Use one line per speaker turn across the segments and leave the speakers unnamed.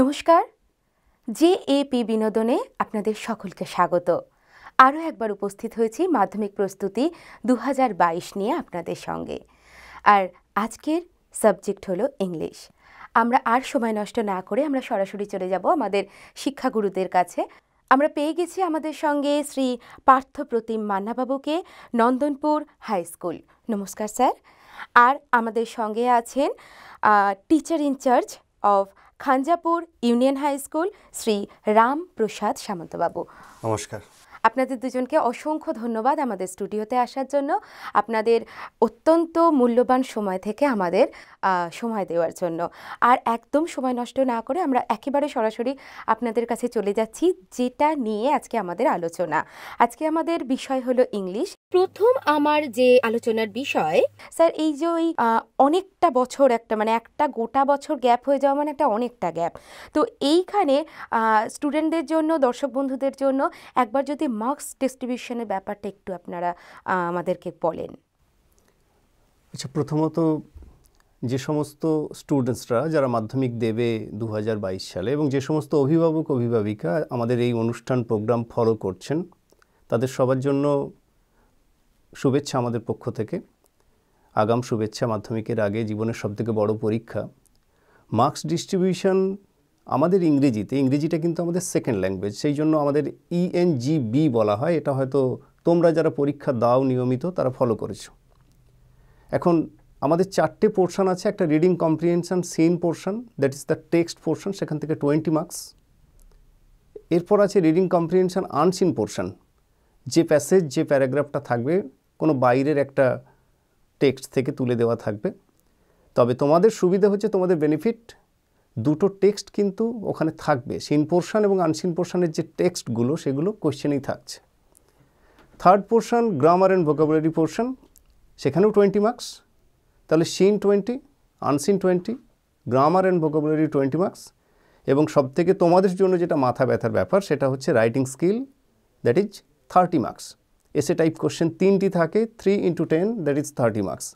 নমস্কার J A P বিনোদনে আপনাদের সকলকে স্বাগত আরও একবার উপস্থিত হয়েছি মাধ্যমিক প্রস্তুতি দু নিয়ে আপনাদের সঙ্গে আর আজকের সাবজেক্ট হলো ইংলিশ আমরা আর সময় নষ্ট না করে আমরা সরাসরি চলে যাব আমাদের শিক্ষাগুরুদের কাছে আমরা পেয়ে গেছি আমাদের সঙ্গে শ্রী পার্থ প্রতিম মান্নাবাবুকে নন্দনপুর হাই স্কুল নমস্কার স্যার আর আমাদের সঙ্গে আছেন teacher incharge of Khanjapur union high school Shri Ramprasad সামন্তবাবু নমস্কার আপনাদের দুজনকে অসংখ্য ধন্যবাদ আমাদের স্টুডিওতে আসার জন্য আপনাদের অত্যন্ত মূল্যবান সময় থেকে আমাদের সময় দেওয়ার জন্য আর একদম সময় নষ্ট না করে আমরা একেবারে সরাসরি আপনাদের কাছে চলে যাচ্ছি যেটা নিয়ে আজকে আমাদের আলোচনা আজকে আমাদের বিষয় হলো ইংলিশ প্রথম আমার যে আলোচনার বিষয় স্যার এই যে ওই অনেকটা বছর একটা মানে একটা গোটা বছর গ্যাপ হয়ে যাওয়া মানে একটা অনেকটা গ্যাপ তো এইখানে স্টুডেন্টদের জন্য দর্শক বন্ধুদের জন্য একবার যদি মার্কস ডিস্ট্রিবিউশনের ব্যাপারটা একটু আপনারা আমাদেরকে বলেন
আচ্ছা প্রথমত যে সমস্ত স্টুডেন্টসরা যারা মাধ্যমিক দেবে দু সালে এবং যে সমস্ত অভিভাবক অভিভাবিকা আমাদের এই অনুষ্ঠান প্রোগ্রাম ফলো করছেন তাদের সবার জন্য শুভেচ্ছা আমাদের পক্ষ থেকে আগাম শুভেচ্ছা মাধ্যমিকের আগে জীবনের সবথেকে বড় পরীক্ষা মার্কস ডিস্ট্রিবিউশন আমাদের ইংরেজিতে ইংরেজিটা কিন্তু আমাদের সেকেন্ড ল্যাঙ্গুয়েজ সেই জন্য আমাদের ইএনজিবি e বলা হয় এটা হয়তো তোমরা যারা পরীক্ষা দাও নিয়মিত তারা ফলো করেছ এখন আমাদের চারটে পোর্শন আছে একটা reading comprehension seen portion that is the text portion সেখান থেকে টোয়েন্টি মার্কস এরপর আছে রিডিং কম্প্রিহেনশন আনসিন পোর্শন যে প্যাসেজ যে প্যারাগ্রাফটা থাকবে কোনো বাইরের একটা টেক্সট থেকে তুলে দেওয়া থাকবে তবে তোমাদের সুবিধা হচ্ছে তোমাদের বেনিফিট দুটো টেক্সট কিন্তু ওখানে থাকবে সিন পোর্শন এবং আনসিন পোর্শানের যে টেক্সটগুলো সেগুলো কোয়েশ্চেনেই থাকছে third portion grammar and vocabulary portion সেখানেও টোয়েন্টি মার্কস তাহলে seen twenty unseen twenty grammar and vocabulary twenty marks এবং সব থেকে তোমাদের জন্য যেটা মাথা ব্যথার ব্যাপার সেটা হচ্ছে writing skill that is thirty marks essay type question তিনটি থাকে three into ten that is thirty marks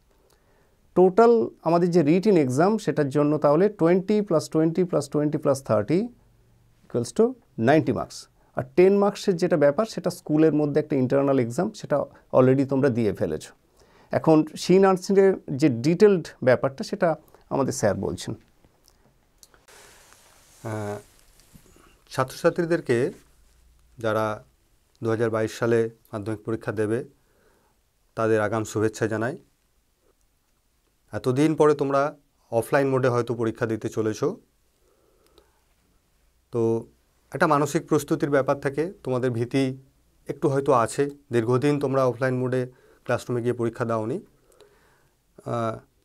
total আমাদের যে রিটিন এক্সাম সেটার জন্য তাহলে twenty plus twenty plus twenty plus thirty equals to ninety marks আর টেন মার্কসের যেটা ব্যাপার সেটা স্কুলের মধ্যে একটা ইন্টারনাল এক্সাম সেটা অলরেডি তোমরা দিয়ে ফেলেছো এখন সি নার্সিংয়ের যে ডিটেলড ব্যাপারটা সেটা আমাদের স্যার বলছেন
ছাত্রছাত্রীদেরকে যারা দু সালে মাধ্যমিক পরীক্ষা দেবে তাদের আগাম শুভেচ্ছা জানাই এতদিন পরে তোমরা অফলাইন মোডে হয়তো পরীক্ষা দিতে চলেছ তো একটা মানসিক প্রস্তুতির ব্যাপার থাকে তোমাদের ভীতি একটু হয়তো আছে দীর্ঘদিন তোমরা অফলাইন মোডে ক্লাসরুমে গিয়ে পরীক্ষা দাওনি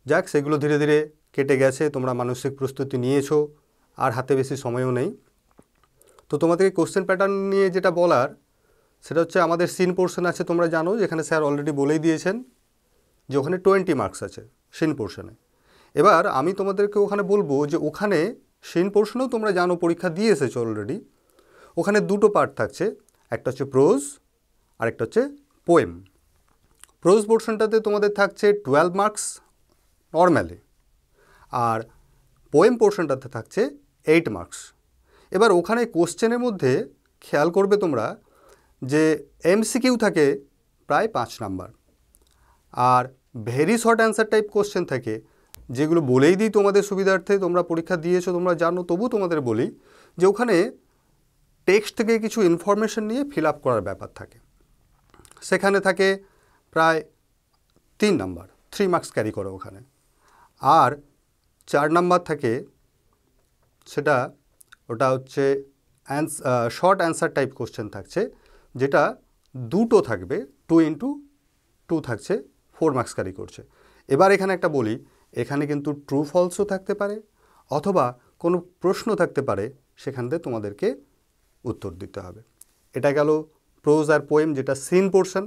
যাক সেগুলো ধীরে ধীরে কেটে গেছে তোমরা মানসিক প্রস্তুতি নিয়েছো আর হাতে বেশি সময়ও নেই তো তোমাদেরকে কোশ্চেন প্যাটার্ন নিয়ে যেটা বলার সেটা হচ্ছে আমাদের সিন পোর্শন আছে তোমরা জানো যেখানে স্যার অলরেডি বলেই দিয়েছেন যে ওখানে টোয়েন্টি মার্কস আছে সিন পোর্শনে এবার আমি তোমাদেরকে ওখানে বলবো যে ওখানে সিন পোর্শনেও তোমরা জানো পরীক্ষা দিয়ে এসেছো অলরেডি ওখানে দুটো পার্ট থাকছে একটা হচ্ছে প্রোজ আর একটা হচ্ছে পোয়েম প্রোজ পোর্শনটাতে তোমাদের থাকছে টুয়েলভ মার্কস নর্ম্যালে আর পোয়েম পোর্শনটাতে থাকছে এইট মার্কস এবার ওখানে কোশ্চেনের মধ্যে খেয়াল করবে তোমরা যে এমসিকিউ থাকে প্রায় পাঁচ নাম্বার আর very short answer type question থাকে যেগুলো বলেই দিই তোমাদের সুবিধার্থে তোমরা পরীক্ষা দিয়েছো তোমরা জানো তবু তোমাদের বলি যে ওখানে টেক্সট থেকে কিছু ইনফরমেশন নিয়ে ফিল আপ করার ব্যাপার থাকে সেখানে থাকে প্রায় তিন নাম্বার থ্রি মার্কস ক্যারি করো ওখানে আর চার নাম্বার থাকে সেটা ওটা হচ্ছে অ্যান্স শর্ট অ্যান্সার টাইপ কোশ্চেন থাকছে যেটা দুটো থাকবে টু ইন্টু টু থাকছে ফোর মার্কস ক্যারি করছে এবার এখানে একটা বলি এখানে কিন্তু ট্রু ফলসও থাকতে পারে অথবা কোনো প্রশ্ন থাকতে পারে সেখান থেকে তোমাদেরকে উত্তর দিতে হবে এটা গেল প্রোজ আর পোয়েম যেটা সিন পোর্শন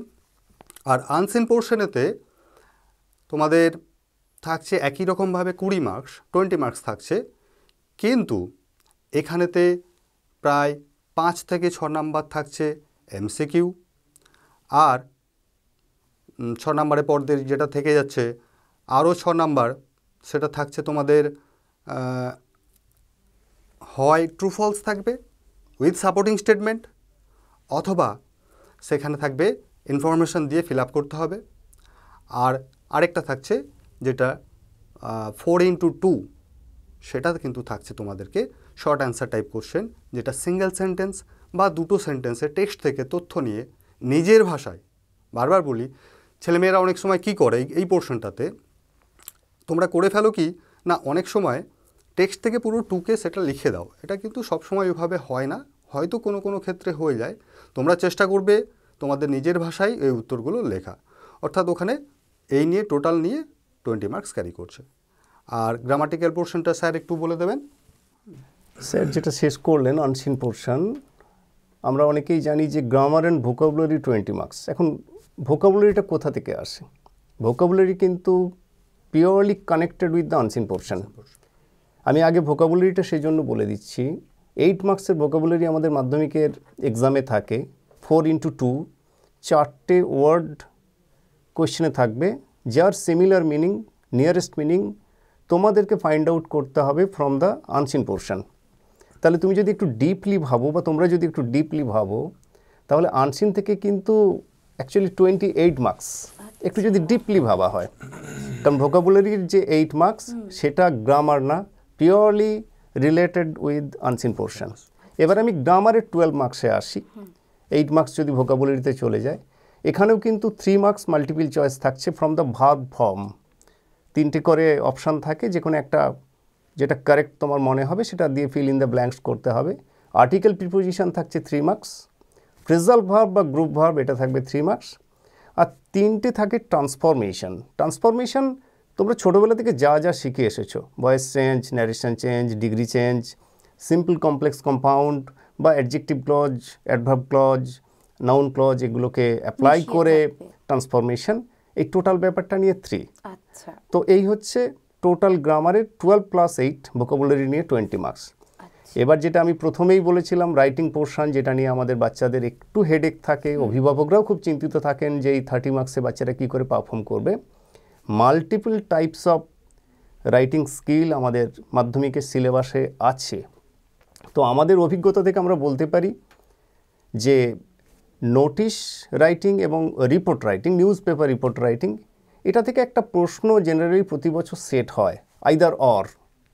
আর আনসিন পোর্শনেতে তোমাদের থাকছে একই রকমভাবে কুড়ি মার্কস টোয়েন্টি মার্কস থাকছে কিন্তু এখানেতে প্রায় পাঁচ থেকে ছ নাম্বার থাকছে এমসিকিউ আর ছ নম্বরে পর্দের যেটা থেকে যাচ্ছে আরও ছ নাম্বার সেটা থাকছে তোমাদের হয় ট্রু ফলস থাকবে উইথ সাপোর্টিং স্টেটমেন্ট অথবা সেখানে থাকবে ইনফরমেশন দিয়ে ফিল আপ করতে হবে আর আরেকটা থাকছে যেটা ফোর ইন্টু টু সেটা কিন্তু থাকছে তোমাদেরকে শর্ট অ্যান্সার টাইপ কোশ্চেন যেটা সিঙ্গেল সেন্টেন্স বা দুটো সেন্টেন্সে টেক্সট থেকে তথ্য নিয়ে নিজের ভাষায় বারবার বলি ছেলেমেয়েরা অনেক সময় কি করে এই পোর্শনটাতে তোমরা করে ফেলো কি না অনেক সময় টেক্সট থেকে পুরো টুকে সেটা লিখে দাও এটা কিন্তু সবসময় ওইভাবে হয় না হয়তো কোনো কোনো ক্ষেত্রে হয়ে যায় তোমরা চেষ্টা করবে তোমাদের নিজের ভাষায় এই উত্তরগুলো লেখা অর্থাৎ ওখানে এই নিয়ে টোটাল নিয়ে টোয়েন্টি মার্কস ক্যারি করছে আর গ্রামাটিক্যাল পোর্শনটা স্যার একটু বলে দেবেন
স্যার যেটা শেষ করলেন আনসিন পোর্শন আমরা অনেকেই জানি যে grammar and vocabulary twenty marks এখন ভোকাবুলারিটা কোথা থেকে আসে ভোকাবুলারি কিন্তু purely connected with the unseen portion আমি আগে ভোকাবুলারিটা সেই জন্য বলে দিচ্ছি এইট মার্কসের ভোকাবুলারি আমাদের মাধ্যমিকের এক্সামে থাকে ফোর ইন্টু টু চারটে ওয়ার্ড কোয়েশ্চেনে থাকবে যার সিমিলার মিনিং নিয়ারেস্ট মিনিং তোমাদেরকে ফাইন্ড আউট করতে হবে ফ্রম দ্য আনসিন পোর্শন তাহলে তুমি যদি একটু ডিপলি ভাবো বা তোমরা যদি একটু ডিপলি ভাবো তাহলে আনসিন থেকে কিন্তু অ্যাকচুয়ালি টোয়েন্টি এইট মার্কস একটু যদি ডিপলি ভাবা হয় কারণ ভোকাবুলারির যে এইট মার্কস সেটা গ্রামার না purely related with unseen portion এবার আমি গ্রামারের টুয়েলভ মার্কসে আসি এইট মার্কস যদি ভোকাবুলারিতে চলে যায় এখানেও কিন্তু থ্রি মার্কস মাল্টিপিল চয়েস থাকছে ফ্রম দ্য ভাব ফর্ম তিনটে করে অপশান থাকে যে কোনো একটা যেটা কারেক্ট তোমার মনে হবে সেটা দিয়ে ফিল ইন দ্য ব্ল্যাঙ্কস করতে হবে আর্টিকেল প্রিপোজিশন থাকছে থ্রি মার্কস ফ্রিজাল ভার্ব বা গ্রুপ ভার্ব এটা থাকবে থ্রি মার্কস আর তিনটে থাকে ট্রান্সফরমেশন ট্রান্সফরমেশন তোমরা ছোটোবেলা থেকে যা যা শিখে এসেছো voice change narration change degree change simple complex compound বা adjective clause adverb clause noun clause এগুলোকে অ্যাপ্লাই করে ট্রান্সফরমেশন এই টোটাল ব্যাপারটা নিয়ে থ্রি আচ্ছা। তো এই হচ্ছে টোটাল গ্রামারে টুয়েলভ প্লাস এইট ভোকাবুলারি নিয়ে টোয়েন্টি আচ্ছা। মার্কস এবার যেটা আমি প্রথমেই বলেছিলাম রাইটিং পোর্শন যেটা নিয়ে আমাদের বাচ্চাদের একটু হেডেক থাকে অভিভাবকরাও খুব চিন্তিত থাকেন যে এই থার্টি মার্কসে বাচ্চারা কী করে পারফর্ম করবে multiple types of writing skill আমাদের মাধ্যমিকের সিলেবাসে আছে তো আমাদের অভিজ্ঞতা থেকে আমরা বলতে পারি যে নোটিশ রাইটিং এবং report writing newspaper report writing এটা থেকে একটা প্রশ্ন জেনারেলি প্রতি বছর সেট হয় আইদার অর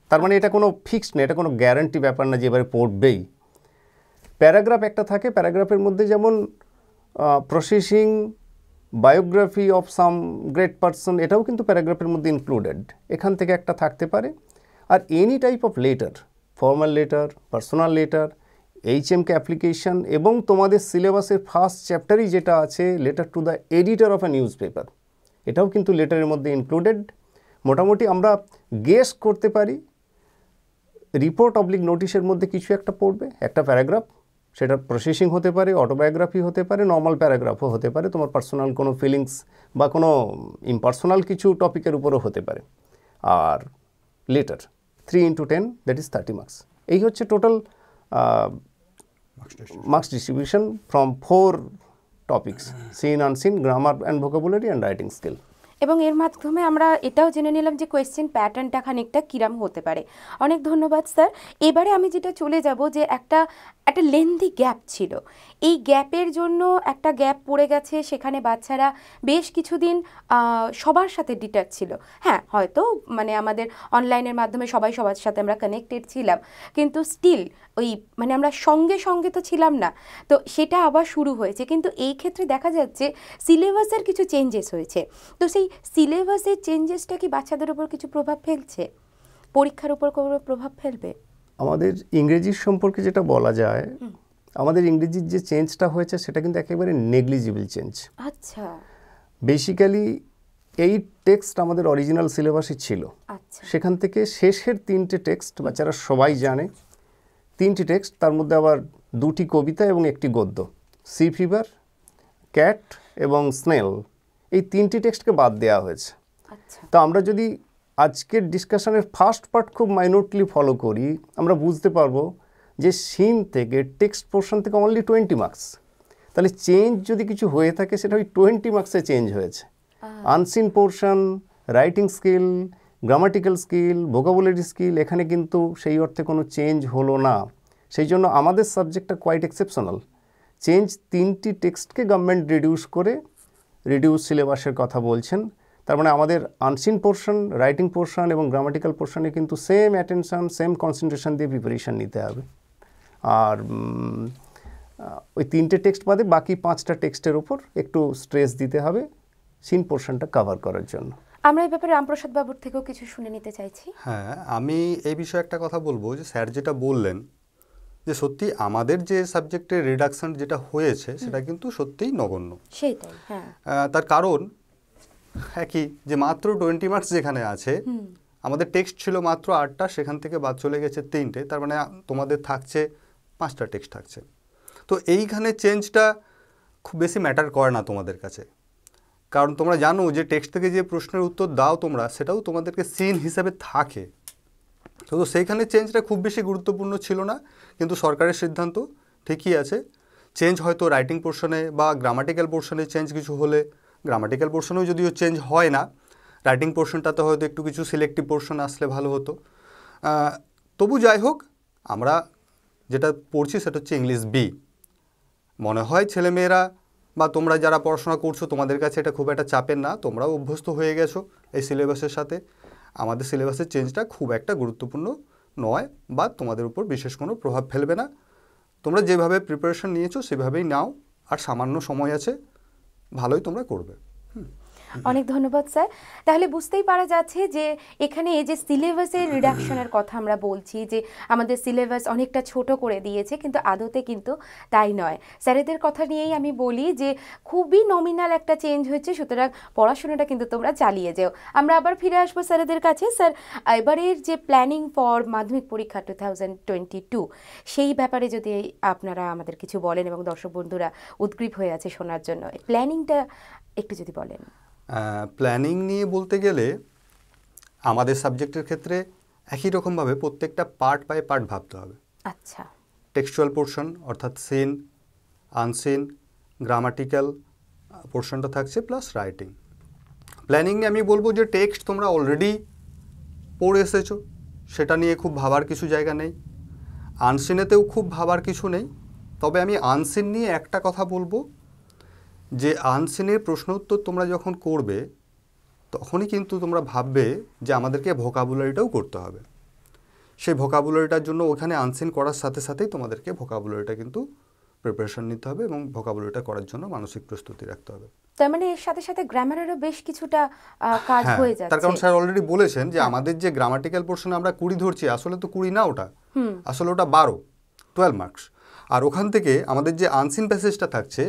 তার মানে এটা কোনো ফিক্সড না এটা কোনো গ্যারান্টি ব্যাপার না যে এবারে পড়বেই প্যারাগ্রাফ একটা থাকে প্যারাগ্রাফের মধ্যে যেমন processing biography of some great person এটাও কিন্তু প্যারাগ্রাফের মধ্যে ইনক্লুডেড এখান থেকে একটা থাকতে পারে আর any type of letter formal letter personal letter H K application এবং তোমাদের সিলেবাসের ফার্স্ট চ্যাপ্টারই যেটা আছে letter to the editor of a newspaper এটাও কিন্তু লেটারের মধ্যে ইনক্লুডেড মোটামুটি আমরা গেস করতে পারি রিপোর্ট অবলিক নোটিশের মধ্যে কিছু একটা পড়বে একটা প্যারাগ্রাফ সেটা প্রসেসিং হতে পারে অটোবায়োগ্রাফি হতে পারে নর্মাল প্যারাগ্রাফও হতে পারে তোমার পার্সোনাল কোনো ফিলিংস বা কোনো ইম্পার্সোনাল কিছু টপিকের উপরও হতে পারে আর letter three into ten that is thirty marks এই হচ্ছে total marks distribution from four seen unseen grammar and vocabulary and writing skill
এবং এর মাধ্যমে আমরা এটাও জেনে নিলাম যে কোয়েশ্চেন প্যাটার্নটা খানিকটা কিরাম হতে পারে অনেক ধন্যবাদ স্যার এবারে আমি যেটা চলে যাব যে একটা একটা লেন্দি গ্যাপ ছিল এই গ্যাপের জন্য একটা গ্যাপ পড়ে গেছে সেখানে বাচ্চারা বেশ কিছুদিন সবার সাথে ডিটাচ ছিল হ্যাঁ হয়তো মানে আমাদের অনলাইনের মাধ্যমে সবাই সবার সাথে আমরা কানেক্টেড ছিলাম কিন্তু স্টিল ওই মানে আমরা সঙ্গে সঙ্গে তো ছিলাম না তো সেটা আবার শুরু হয়েছে কিন্তু এই ক্ষেত্রে দেখা যাচ্ছে সিলেবাসের কিছু চেঞ্জেস হয়েছে তো সেই সিলেবাসের চেঞ্জেসটা কি বাচ্চাদের উপর কিছু প্রভাব ফেলছে পরীক্ষার উপর কোনো প্রভাব ফেলবে
আমাদের ইংরেজির সম্পর্কে যেটা বলা যায় আমাদের ইংরেজির যে চেঞ্জটা হয়েছে সেটা কিন্তু একেবারে নেগলিজিবল চেঞ্জ আচ্ছা বেসিক্যালি এই টেক্সট আমাদের অরিজিনাল সিলেবাসে ছিল আচ্ছা। সেখান থেকে শেষের তিনটে টেক্সট বাচ্চারা সবাই জানে তিনটি টেক্সট তার মধ্যে আবার দুটি কবিতা এবং একটি গদ্য সি ফিভার ক্যাট এবং স্নেল এই তিনটি টেক্সটকে বাদ দেওয়া হয়েছে আচ্ছা। তো আমরা যদি আজকের ডিসকাশনের ফার্স্ট পার্ট খুব মাইনোটলি ফলো করি আমরা বুঝতে পারবো যে সিম থেকে টেক্সট পোর্শন থেকে অনলি টোয়েন্টি মার্কস তাহলে চেঞ্জ যদি কিছু হয়ে থাকে সেটা ওই টোয়েন্টি মার্কসে চেঞ্জ হয়েছে unseen portion writing skill grammatical skill vocabulary skill এখানে কিন্তু সেই অর্থে কোনো চেঞ্জ হলো না সেই জন্য আমাদের সাবজেক্টটা কোয়াইট এক্সেপশনাল চেঞ্জ তিনটি টেক্সটকে গভর্নমেন্ট রিডিউস করে রিডিউস সিলেবাসের কথা বলছেন তার মানে আমাদের আনসিন পোর্শন রাইটিং পোর্শন এবং গ্রামাটিক্যাল পোর্শনে কিন্তু সেম অ্যাটেনশন সেম কনসেন্ট্রেশন দিয়ে প্রিপারেশান নিতে হবে আর ওই তিনটে টেক্সট বাদে বাকি পাঁচটা টেক্সটের উপর একটু স্ট্রেস দিতে হবে সিন পোর্শনটা কভার করার জন্য
আমরা এই ব্যাপারে রামপ্রসাদ বাবুর থেকেও কিছু শুনে নিতে চাইছি
হ্যাঁ আমি এই বিষয়ে একটা কথা বলবো যে স্যার যেটা বললেন যে সত্যি আমাদের যে সাবজেক্টের রিডাকশন যেটা হয়েছে সেটা কিন্তু সত্যিই নগণ্য
সেটাই হ্যাঁ।
তার কারণ একই হ্যাঁ যে মাত্র টোয়েন্টি মার্কস যেখানে আছে আমাদের টেক্সট ছিল মাত্র আটটা সেখান থেকে বাদ চলে গেছে তিনটে তার মানে তোমাদের থাকছে পাঁচটা টেক্সট থাকছে তো এইখানে চেঞ্জটা খুব বেশি ম্যাটার করে না তোমাদের কাছে কারণ তোমরা জানো যে টেক্সট থেকে যে প্রশ্নের উত্তর দাও তোমরা সেটাও তোমাদেরকে সিন হিসাবে থাকে তো সেইখানে চেঞ্জটা খুব বেশি গুরুত্বপূর্ণ ছিল না কিন্তু সরকারের সিদ্ধান্ত ঠিকই আছে চেঞ্জ হয়তো রাইটিং পোর্শনে বা গ্রামাটিক্যাল পোর্শনে চেঞ্জ কিছু হলে গ্রামাটিক্যাল পোর্শনেও যদিও চেঞ্জ হয় না রাইটিং পোর্শনটাতে হয়তো একটু কিছু সিলেক্টিভ পোর্শন আসলে ভালো হতো তবু যাই হোক আমরা যেটা পড়ছি সেটা হচ্ছে ইংলিশ বি মনে হয় ছেলেমেয়েরা বা তোমরা যারা পড়াশোনা করছো তোমাদের কাছে এটা খুব একটা চাপের না তোমরাও অভ্যস্ত হয়ে গেছো এই সিলেবাসের সাথে আমাদের সিলেবাসের চেঞ্জটা খুব একটা গুরুত্বপূর্ণ নয় বা তোমাদের উপর বিশেষ কোনো প্রভাব ফেলবে না তোমরা যেভাবে প্রিপারেশন নিয়েছো সেভাবেই নাও আর সামান্য সময় আছে ভালোই তোমরা করবে
অনেক ধন্যবাদ স্যার তাহলে বুঝতেই পারা যাচ্ছে যে এখানে এই যে সিলেবাসের রিডাকশনের কথা আমরা বলছি যে আমাদের সিলেবাস অনেকটা ছোট করে দিয়েছে কিন্তু আদতে কিন্তু তাই নয় স্যারেদের কথা নিয়েই আমি বলি যে খুবই নমিনাল একটা চেঞ্জ হয়েছে সুতরাং পড়াশোনাটা কিন্তু তোমরা চালিয়ে যাও আমরা আবার ফিরে আসবো স্যারেদের কাছে স্যার এবারের যে প্ল্যানিং ফর মাধ্যমিক পরীক্ষা টু থাউজেন্ড টোয়েন্টি টু সেই ব্যাপারে যদি আপনারা আমাদের কিছু বলেন এবং দর্শক বন্ধুরা উদ্গ্রীব হয়ে আছে শোনার জন্য প্ল্যানিংটা একটু যদি বলেন
প্ল্যানিং নিয়ে বলতে গেলে আমাদের সাবজেক্টের ক্ষেত্রে একই রকমভাবে প্রত্যেকটা পার্ট বাই পার্ট ভাবতে হবে আচ্ছা টেক্সচুয়াল পোর্শন অর্থাৎ সিন আনসিন গ্রামাটিক্যাল পোর্শনটা থাকছে প্লাস রাইটিং প্ল্যানিং নিয়ে আমি বলবো যে টেক্সট তোমরা অলরেডি পড়ে এসেছো সেটা নিয়ে খুব ভাবার কিছু জায়গা নেই আনসিনেতেও খুব ভাবার কিছু নেই তবে আমি আনসিন নিয়ে একটা কথা বলবো যে আনসিনের প্রশ্ন উত্তর তোমরা যখন করবে তখনই কিন্তু তোমরা ভাববে যে আমাদেরকে ভোকাবুলারিটাও করতে হবে সেই ভোকাবুলারিটার জন্য ওখানে আনসিন করার সাথে সাথেই তোমাদেরকে ভোকাবুলারিটা কিন্তু প্রিপারেশন নিতে হবে এবং ভোকাবুলারিটা করার জন্য মানসিক প্রস্তুতি রাখতে হবে
তার মানে এর সাথে সাথে গ্রামারেরও বেশ কিছুটা হ্যাঁ, কাজ হয়ে যাচ্ছে তার কারণ স্যার
অলরেডি বলেছেন যে হ্যাঁ। আমাদের যে গ্রামাটিক্যাল পোর্শন আমরা কুড়ি ধরছি আসলে তো কুড়ি না ওটা আসলে ওটা বারো টুয়েলভ মার্কস আর ওখান থেকে আমাদের যে আনসিন প্যাসেজটা থাকছে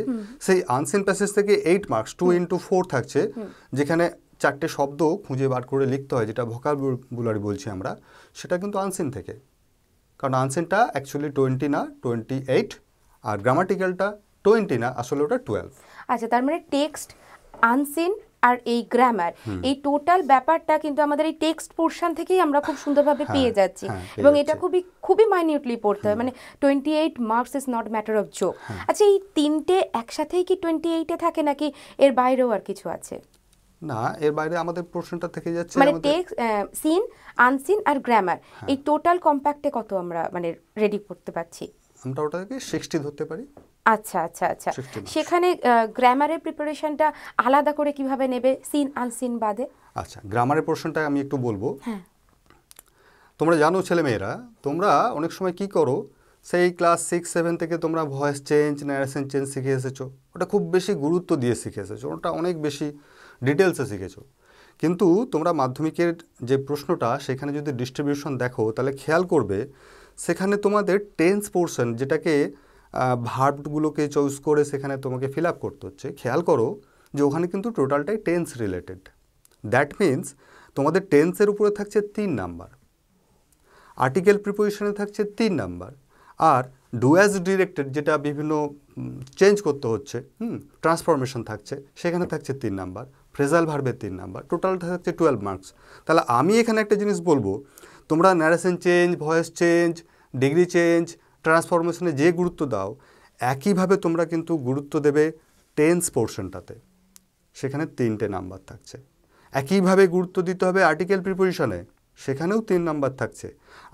সেই আনসিন প্যাসেজ থেকে eight marks two into four থাকছে যেখানে চারটে শব্দ খুঁজে বার করে লিখতে হয় যেটা ভোকাল বুলারি বলছি আমরা সেটা কিন্তু আনসিন থেকে কারণ আনসিনটা অ্যাকচুয়ালি টোয়েন্টি না টোয়েন্টি এইট আর গ্রামাটিক্যালটা টোয়েন্টি না আসলে ওটা টুয়েলভ
আচ্ছা তার মানে টেক্সট আনসিন আর এই গ্রামার এই টোটাল ব্যাপারটা কিন্তু আমাদের এই টেক্সট পোর্শন থেকেই আমরা খুব সুন্দরভাবে হ্যাঁ, পেয়ে যাচ্ছি হ্যাঁ, এবং এটা খুবই খুবই মাইনিউটলি পড়তে হয় মানে twenty eight marks is not matter of joke আচ্ছা এই তিনটে একসাথেই কি টোয়েন্টি এইটে থাকে নাকি এর বাইরেও আর কিছু আছে
না এর বাইরে আমাদের প্রশ্নটা থেকে যাচ্ছে মানে
টেক্সট সিন আনসিন আর গ্রামার হ্যাঁ। এই টোটাল কম্প্যাক্টে কত আমরা মানে রেডি করতে পারছি
আমরা ওটাকে সিক্সটি ধরতে পারি
আচ্ছা আচ্ছা আচ্ছা সেখানে গ্রামারের প্রিপারেশনটা আলাদা করে কিভাবে নেবে সিন আনসিন বাদে
আচ্ছা গ্রামারের পোর্শনটা আমি একটু বলবো হ্যাঁ তোমরা জানো ছেলেমেয়েরা তোমরা অনেক সময় কি করো সেই ক্লাস সিক্স সেভেন থেকে তোমরা ভয়েস চেঞ্জ ন্যারেশন চেঞ্জ শিখে এসেছো ওটা খুব বেশি গুরুত্ব দিয়ে শিখে এসেছো ওটা অনেক বেশি ডিটেলসে শিখেছো কিন্তু তোমরা মাধ্যমিকের যে প্রশ্নটা সেখানে যদি ডিস্ট্রিবিউশন দেখো তাহলে খেয়াল করবে সেখানে তোমাদের টেন্স পোর্শন যেটাকে ভার্বগুলোকে চয়েস করে সেখানে তোমাকে ফিল আপ করতে হচ্ছে খেয়াল করো যে ওখানে কিন্তু টোটালটাই টেন্স রিলেটেড দ্যাট মিন্স তোমাদের টেন্সের উপরে থাকছে তিন নাম্বার আর্টিকেল প্রিপোজিশনে থাকছে তিন নাম্বার আর ডুয়াজ ডিরেক্টেড যেটা বিভিন্ন চেঞ্জ করতে হচ্ছে হুম ট্রান্সফরমেশন থাকছে সেখানে থাকছে তিন নাম্বার ফ্রেজাল ভার্বে তিন নাম্বার টোটালটা থাকছে টুয়েলভ মার্কস তাহলে আমি এখানে একটা জিনিস বলবো তোমরা narration change voice change degree change ট্রান্সফরমেশনে যে গুরুত্ব দাও একইভাবে তোমরা কিন্তু গুরুত্ব দেবে টেন্স পোর্শনটাতে সেখানে তিনটে নাম্বার থাকছে একইভাবে গুরুত্ব দিতে হবে আর্টিকেল প্রিপোজিশনে সেখানেও তিন নাম্বার থাকছে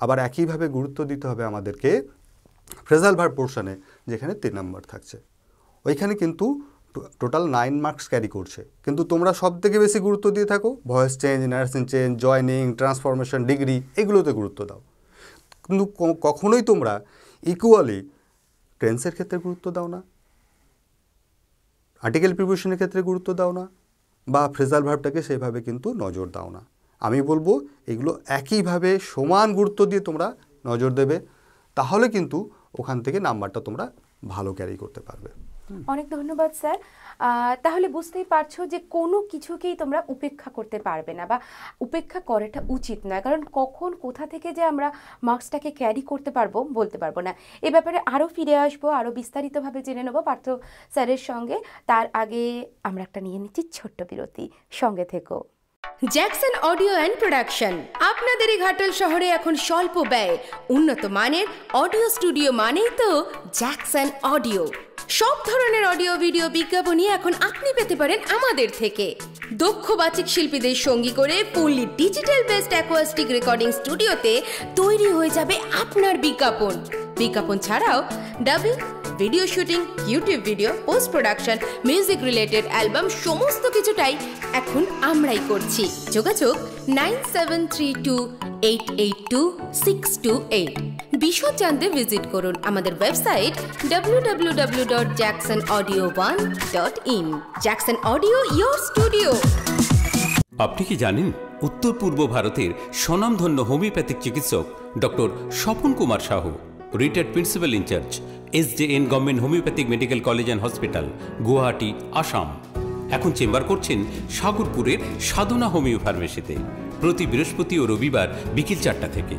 আবার একইভাবে গুরুত্ব দিতে হবে আমাদেরকে ফ্রেজাল ভার পোর্শনে যেখানে তিন নাম্বার থাকছে ওইখানে কিন্তু টোটাল নাইন মার্কস ক্যারি করছে কিন্তু তোমরা সব থেকে বেশি গুরুত্ব দিয়ে থাকো voice change narration change joining transformation degree এগুলোতে গুরুত্ব দাও কিন্তু কখনোই তোমরা ইকুয়ালি টেন্সের ক্ষেত্রে গুরুত্ব দাও না আর্টিকেল প্রিপারেশনের ক্ষেত্রে গুরুত্ব দাও না বা ফ্রেজাল ভাবটাকে সেইভাবে কিন্তু নজর দাও না আমি বলবো এগুলো একইভাবে সমান গুরুত্ব দিয়ে তোমরা নজর দেবে তাহলে কিন্তু ওখান থেকে নাম্বারটা তোমরা ভালো ক্যারি করতে পারবে
অনেক ধন্যবাদ স্যার তাহলে বুঝতেই পারছো যে কোনো কিছুকেই তোমরা উপেক্ষা করতে পারবে না বা উপেক্ষা করাটা উচিত নয় কারণ কখন কোথা থেকে যে আমরা মার্কসটাকে ক্যারি করতে পারবো বলতে পারবো না এ ব্যাপারে আরও ফিরে আসবো আরও বিস্তারিতভাবে জেনে নেবো পার্থ স্যারের সঙ্গে তার আগে আমরা একটা নিয়ে নিচ্ছি ছোট্ট বিরতি সঙ্গে থেকো জ্যাকসন অডিও অ্যান্ড প্রোডাকশন আপনাদের এই ঘাটাল শহরে এখন স্বল্প ব্যয় উন্নত মানের অডিও স্টুডিও মানেই তো জ্যাকসন অডিও সব ধরনের অডিও ভিডিও বিজ্ঞাপনই এখন আপনি পেতে পারেন আমাদের থেকে দক্ষ বাচিক শিল্পীদের সঙ্গী করে fully digital based acoustic recording স্টুডিওতে তৈরি হয়ে যাবে আপনার বিজ্ঞাপন বিজ্ঞাপন ছাড়াও dubbing video shooting YouTube video post production music related album সমস্ত কিছুটাই এখন আমরাই করছি যোগাযোগ nine seven three two eight eight two six two eight বিশদ জানতে ভিজিট করুন আমাদের website W dot Jackson audio one dot in Jackson audio your studio
আপনি কি জানেন উত্তর পূর্ব ভারতের স্বনামধন্য হোমিওপ্যাথিক চিকিৎসক doctor Swapan Kumar Sahu retired principal in charge S J N government homeopathic medical college and hospital Guwahati Assam এখন চেম্বার করছেন সাগরপুরের সাধনা হোমিও ফার্মেসিতে প্রতি বৃহস্পতি ও রবিবার বিকেল চারটা থেকে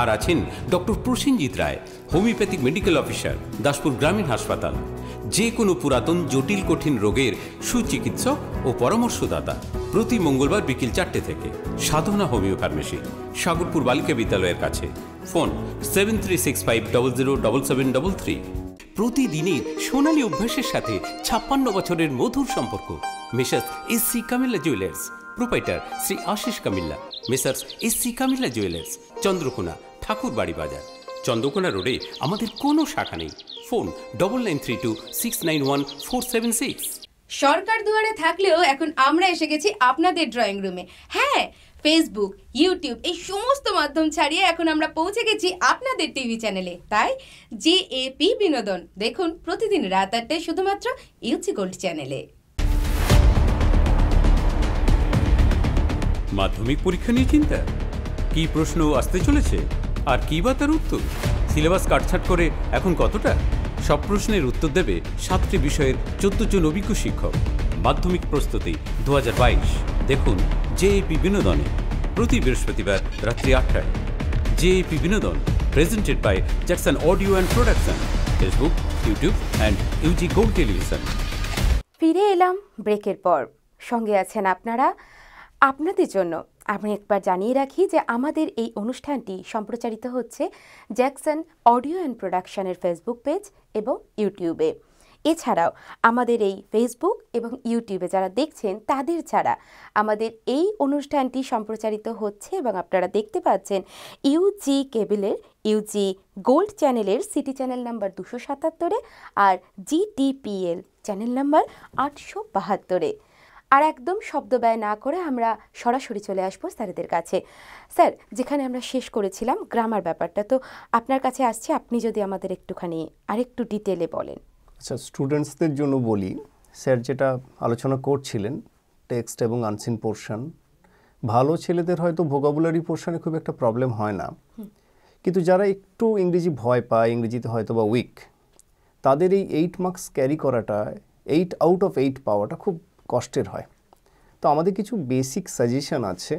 আর আছেন doctor Prosenjit Roy homeopathic medical officer Daspur গ্রামীণ হাসপাতাল যে কোনো পুরাতন জটিল কঠিন রোগের সুচিকিৎসক ও পরামর্শদাতা প্রতি মঙ্গলবার বিকেল চারটে থেকে সাধনা হোমিও ফার্মেসি সাগরপুর বালিকা বিদ্যালয়ের কাছে phone seven three six five double zero double seven double three প্রতিদিনের সোনালী অভ্যাসের সাথে ছাপ্পান্ন বছরের মধুর সম্পর্ক Mrs S C Kamilla jewellers proprietor Shri Ashis Kamilla messrs S C Kamilla jewellers Chandrakona Thakurbari Bazar Chandrakona রোডে আমাদের কোনো শাখা নেই phone double nine three two six nine one four seven six
সরকার দুয়ারে থাকলেও এখন আমরা এসে গেছি আপনাদের ড্রয়িং রুমে হ্যাঁ ফেসবুক ইউটিউব এই সমস্ত মাধ্যম ছাড়িয়ে এখন আমরা পৌঁছে গেছি আপনাদের টিভি চ্যানেলে তাই জে পি বিনোদন দেখুন প্রতিদিন রাত আটটায় শুধুমাত্র ইউসি গোল্ড চ্যানেলে
মাধ্যমিক পরীক্ষা নিয়ে চিন্তা কি প্রশ্ন আসতে চলেছে আর কি বা তার উত্তর সিলেবাস কাটছাট করে এখন কতটা সব প্রশ্নের উত্তর দেবে সাতটি বিষয়ের চোদ্দ জন অভিজ্ঞ শিক্ষক মাধ্যমিক প্রস্তুতি দু দেখুন জেএপি বিনোদনে প্রতি বৃহস্পতিবার রাত্রি আটটায় জেএপি বিনোদন presented by Jackson audio and production Facebook YouTube and UG gold television
ফিরে এলাম ব্রেকের পর সঙ্গে আছেন আপনারা আপনাদের জন্য আমি একবার জানিয়ে রাখি যে আমাদের এই অনুষ্ঠানটি সম্প্রচারিত হচ্ছে জ্যাকসন অডিও অ্যান্ড প্রোডাকশনের ফেসবুক পেজ এবং ইউটিউবে এছাড়াও আমাদের এই ফেসবুক এবং ইউটিউবে যারা দেখছেন তাদের ছাড়া আমাদের এই অনুষ্ঠানটি সম্প্রচারিত হচ্ছে এবং আপনারা দেখতে পাচ্ছেন ইউজি কেবিলের ইউজি গোল্ড চ্যানেলের সিটি চ্যানেল নাম্বার দুশো সাতাত্তরে আর জিটিপিএল চ্যানেল নাম্বার আটশো বাহাত্তরে আর একদম শব্দ ব্যয় না করে আমরা সরাসরি চলে আসবো স্যারেদের কাছে স্যার যেখানে আমরা শেষ করেছিলাম গ্রামার ব্যাপারটা তো আপনার কাছে আসছে আপনি যদি আমাদের একটুখানি আরেকটু ডিটেলে বলেন
আচ্ছা স্টুডেন্টসদের জন্য বলি স্যার যেটা আলোচনা করছিলেন টেক্সট এবং আনসিন পোর্শন ভালো ছেলেদের হয়তো ভোকাবুলারি পোর্শনে খুব একটা প্রবলেম হয় না কিন্তু যারা একটু ইংরেজি ভয় পায় ইংরেজিতে হয়তো বা উইক তাদের এই এইট মার্কস ক্যারি করাটা এইট আউট অফ এইট পাওয়াটা খুব কষ্টের হয় তো আমাদের কিছু বেসিক সাজেশান আছে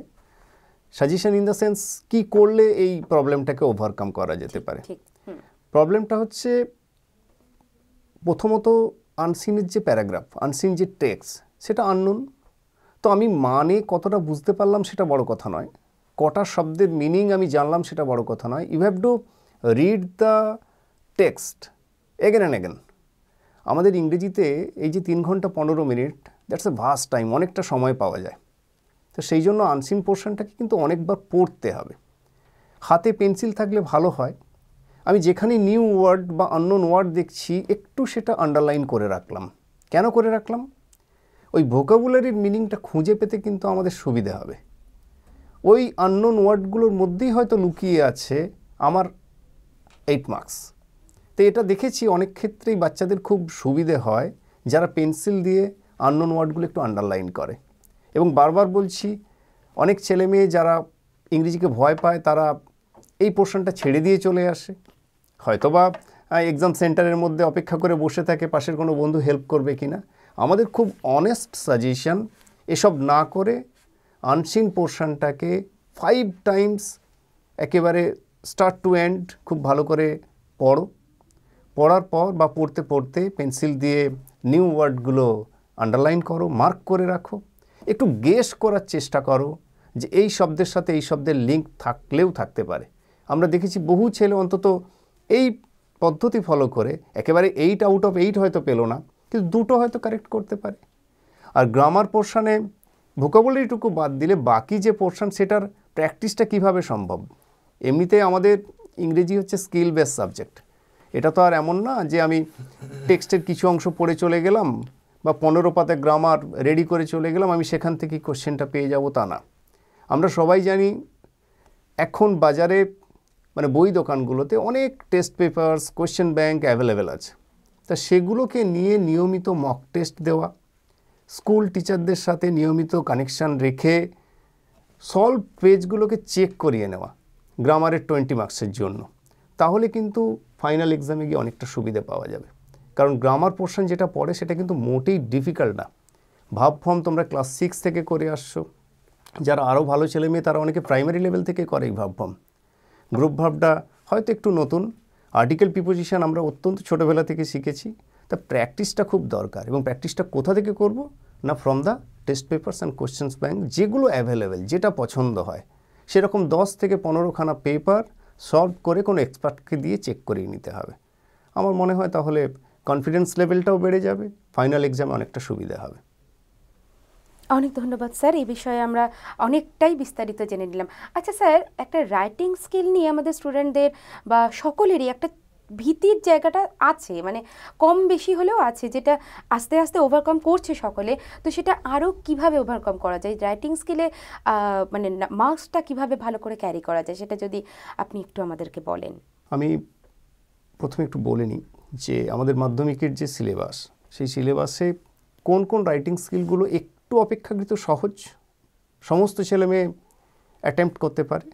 সাজেশান ইন দ্য সেন্স কী করলে এই প্রবলেমটাকে ওভারকাম করা যেতে পারে প্রবলেমটা হচ্ছে প্রথমত আনসিনের যে প্যারাগ্রাফ আনসিন যে টেক্স সেটা আননুন তো আমি মানে কতটা বুঝতে পারলাম সেটা বড় কথা নয় কটা শব্দের মিনিং আমি জানলাম সেটা বড় কথা নয় you have to read the text again and again আমাদের ইংরেজিতে এই যে তিন ঘন্টা পনেরো মিনিট দ্যাটস এ ভাস্ট টাইম অনেকটা সময় পাওয়া যায় তো সেই জন্য আনসিন পোর্শনটাকে কিন্তু অনেকবার পড়তে হবে হাতে পেন্সিল থাকলে ভালো হয় আমি যেখানে নিউ ওয়ার্ড বা আননোন ওয়ার্ড দেখছি একটু সেটা আন্ডারলাইন করে রাখলাম কেন করে রাখলাম ওই ভোকাবুলারির মিনিংটা খুঁজে পেতে কিন্তু আমাদের সুবিধে হবে ওই আননোন ওয়ার্ডগুলোর মধ্যেই হয়তো লুকিয়ে আছে আমার এইট মার্কস তো এটা দেখেছি অনেক ক্ষেত্রেই বাচ্চাদের খুব সুবিধে হয় যারা পেন্সিল দিয়ে আননোন ওয়ার্ডগুলো একটু আন্ডারলাইন করে এবং বারবার বলছি অনেক ছেলে মেয়ে যারা ইংরেজিকে ভয় পায় তারা এই পোর্শনটা ছেড়ে দিয়ে চলে আসে হয়তোবা এক্সাম সেন্টারের মধ্যে অপেক্ষা করে বসে থাকে পাশের কোনো বন্ধু হেল্প করবে কি না আমাদের খুব অনেস্ট সাজেশন এসব না করে আনসিন পোর্শনটাকে ফাইভ টাইমস একেবারে স্টার্ট টু এন্ড খুব ভালো করে পড়ো পড়ার পর বা পড়তে পড়তে পেন্সিল দিয়ে নিউ ওয়ার্ডগুলো আন্ডারলাইন করো মার্ক করে রাখো একটু গেস করার চেষ্টা করো যে এই শব্দের সাথে এই শব্দের লিঙ্ক থাকলেও থাকতে পারে আমরা দেখেছি বহু ছেলে অন্তত এই পদ্ধতি ফলো করে একেবারে এইট আউট অফ এইট হয়তো পেলো না কিন্তু দুটো হয়তো কারেক্ট করতে পারে আর গ্রামার পোর্শানে ভোকাবলিটুকু বাদ দিলে বাকি যে পোর্শান সেটার প্র্যাকটিসটা কিভাবে সম্ভব এমনিতে আমাদের ইংরেজি হচ্ছে স্কিল বেস সাবজেক্ট এটা তো আর এমন না যে আমি টেক্সটের কিছু অংশ পড়ে চলে গেলাম বা পনেরো পাতে গ্রামার রেডি করে চলে গেলাম আমি সেখান থেকে কোশ্চেনটা পেয়ে যাব তা না আমরা সবাই জানি এখন বাজারে মানে বই দোকানগুলোতে অনেক test papers question bank available আছে তা সেগুলোকে নিয়ে নিয়মিত মক টেস্ট দেওয়া স্কুল টিচারদের সাথে নিয়মিত কানেকশান রেখে সলভ পেজগুলোকে চেক করিয়ে নেওয়া গ্রামারের টোয়েন্টি মার্কসের জন্য তাহলে কিন্তু ফাইনাল এক্সামে গিয়ে অনেকটা সুবিধা পাওয়া যাবে কারণ গ্রামার পোর্শন যেটা পড়ে সেটা কিন্তু মোটেই ডিফিকাল্ট না ভাব ফর্ম তোমরা ক্লাস সিক্স থেকে করে আসছো যারা আরও ভালো ছেলে মেয়ে তারা অনেকে প্রাইমারি লেভেল থেকে করে এই ভাব ফর্ম গ্রুপ ভাবটা হয়তো একটু নতুন আর্টিকেল প্রিপোজিশান আমরা অত্যন্ত ছোটোবেলা থেকে শিখেছি তা প্র্যাকটিসটা খুব দরকার এবং প্র্যাকটিসটা কোথা থেকে করব না from the test papers and questions bank যেগুলো অ্যাভেলেবেল যেটা পছন্দ হয় সেরকম দশ থেকে পনেরোখানা পেপার সলভ করে কোনো এক্সপার্টকে দিয়ে চেক করিয়ে নিতে হবে আমার মনে হয় তাহলে কনফিডেন্স লেভেলটাও বেড়ে যাবে ফাইনাল এক্সামে অনেকটা সুবিধা হবে
অনেক ধন্যবাদ স্যার এই বিষয়ে আমরা অনেকটাই বিস্তারিত জেনে নিলাম আচ্ছা স্যার একটা রাইটিং স্কিল নিয়ে আমাদের স্টুডেন্টদের বা সকলেরই একটা ভীতির জায়গাটা আছে মানে কম বেশি হলেও আছে যেটা আস্তে আস্তে ওভারকাম করছে সকলে তো সেটা আরও কিভাবে ওভারকাম করা যায় রাইটিং স্কিলে মানে মার্কসটা কিভাবে ভালো করে ক্যারি করা যায় সেটা যদি আপনি একটু আমাদেরকে বলেন
আমি প্রথমে একটু বলে নিই যে আমাদের মাধ্যমিকের যে সিলেবাস সেই সিলেবাসে কোন কোন রাইটিং স্কিলগুলো একটু অপেক্ষাকৃত সহজ সমস্ত ছেলেমেয়ে অ্যাটেম্প্ট করতে পারে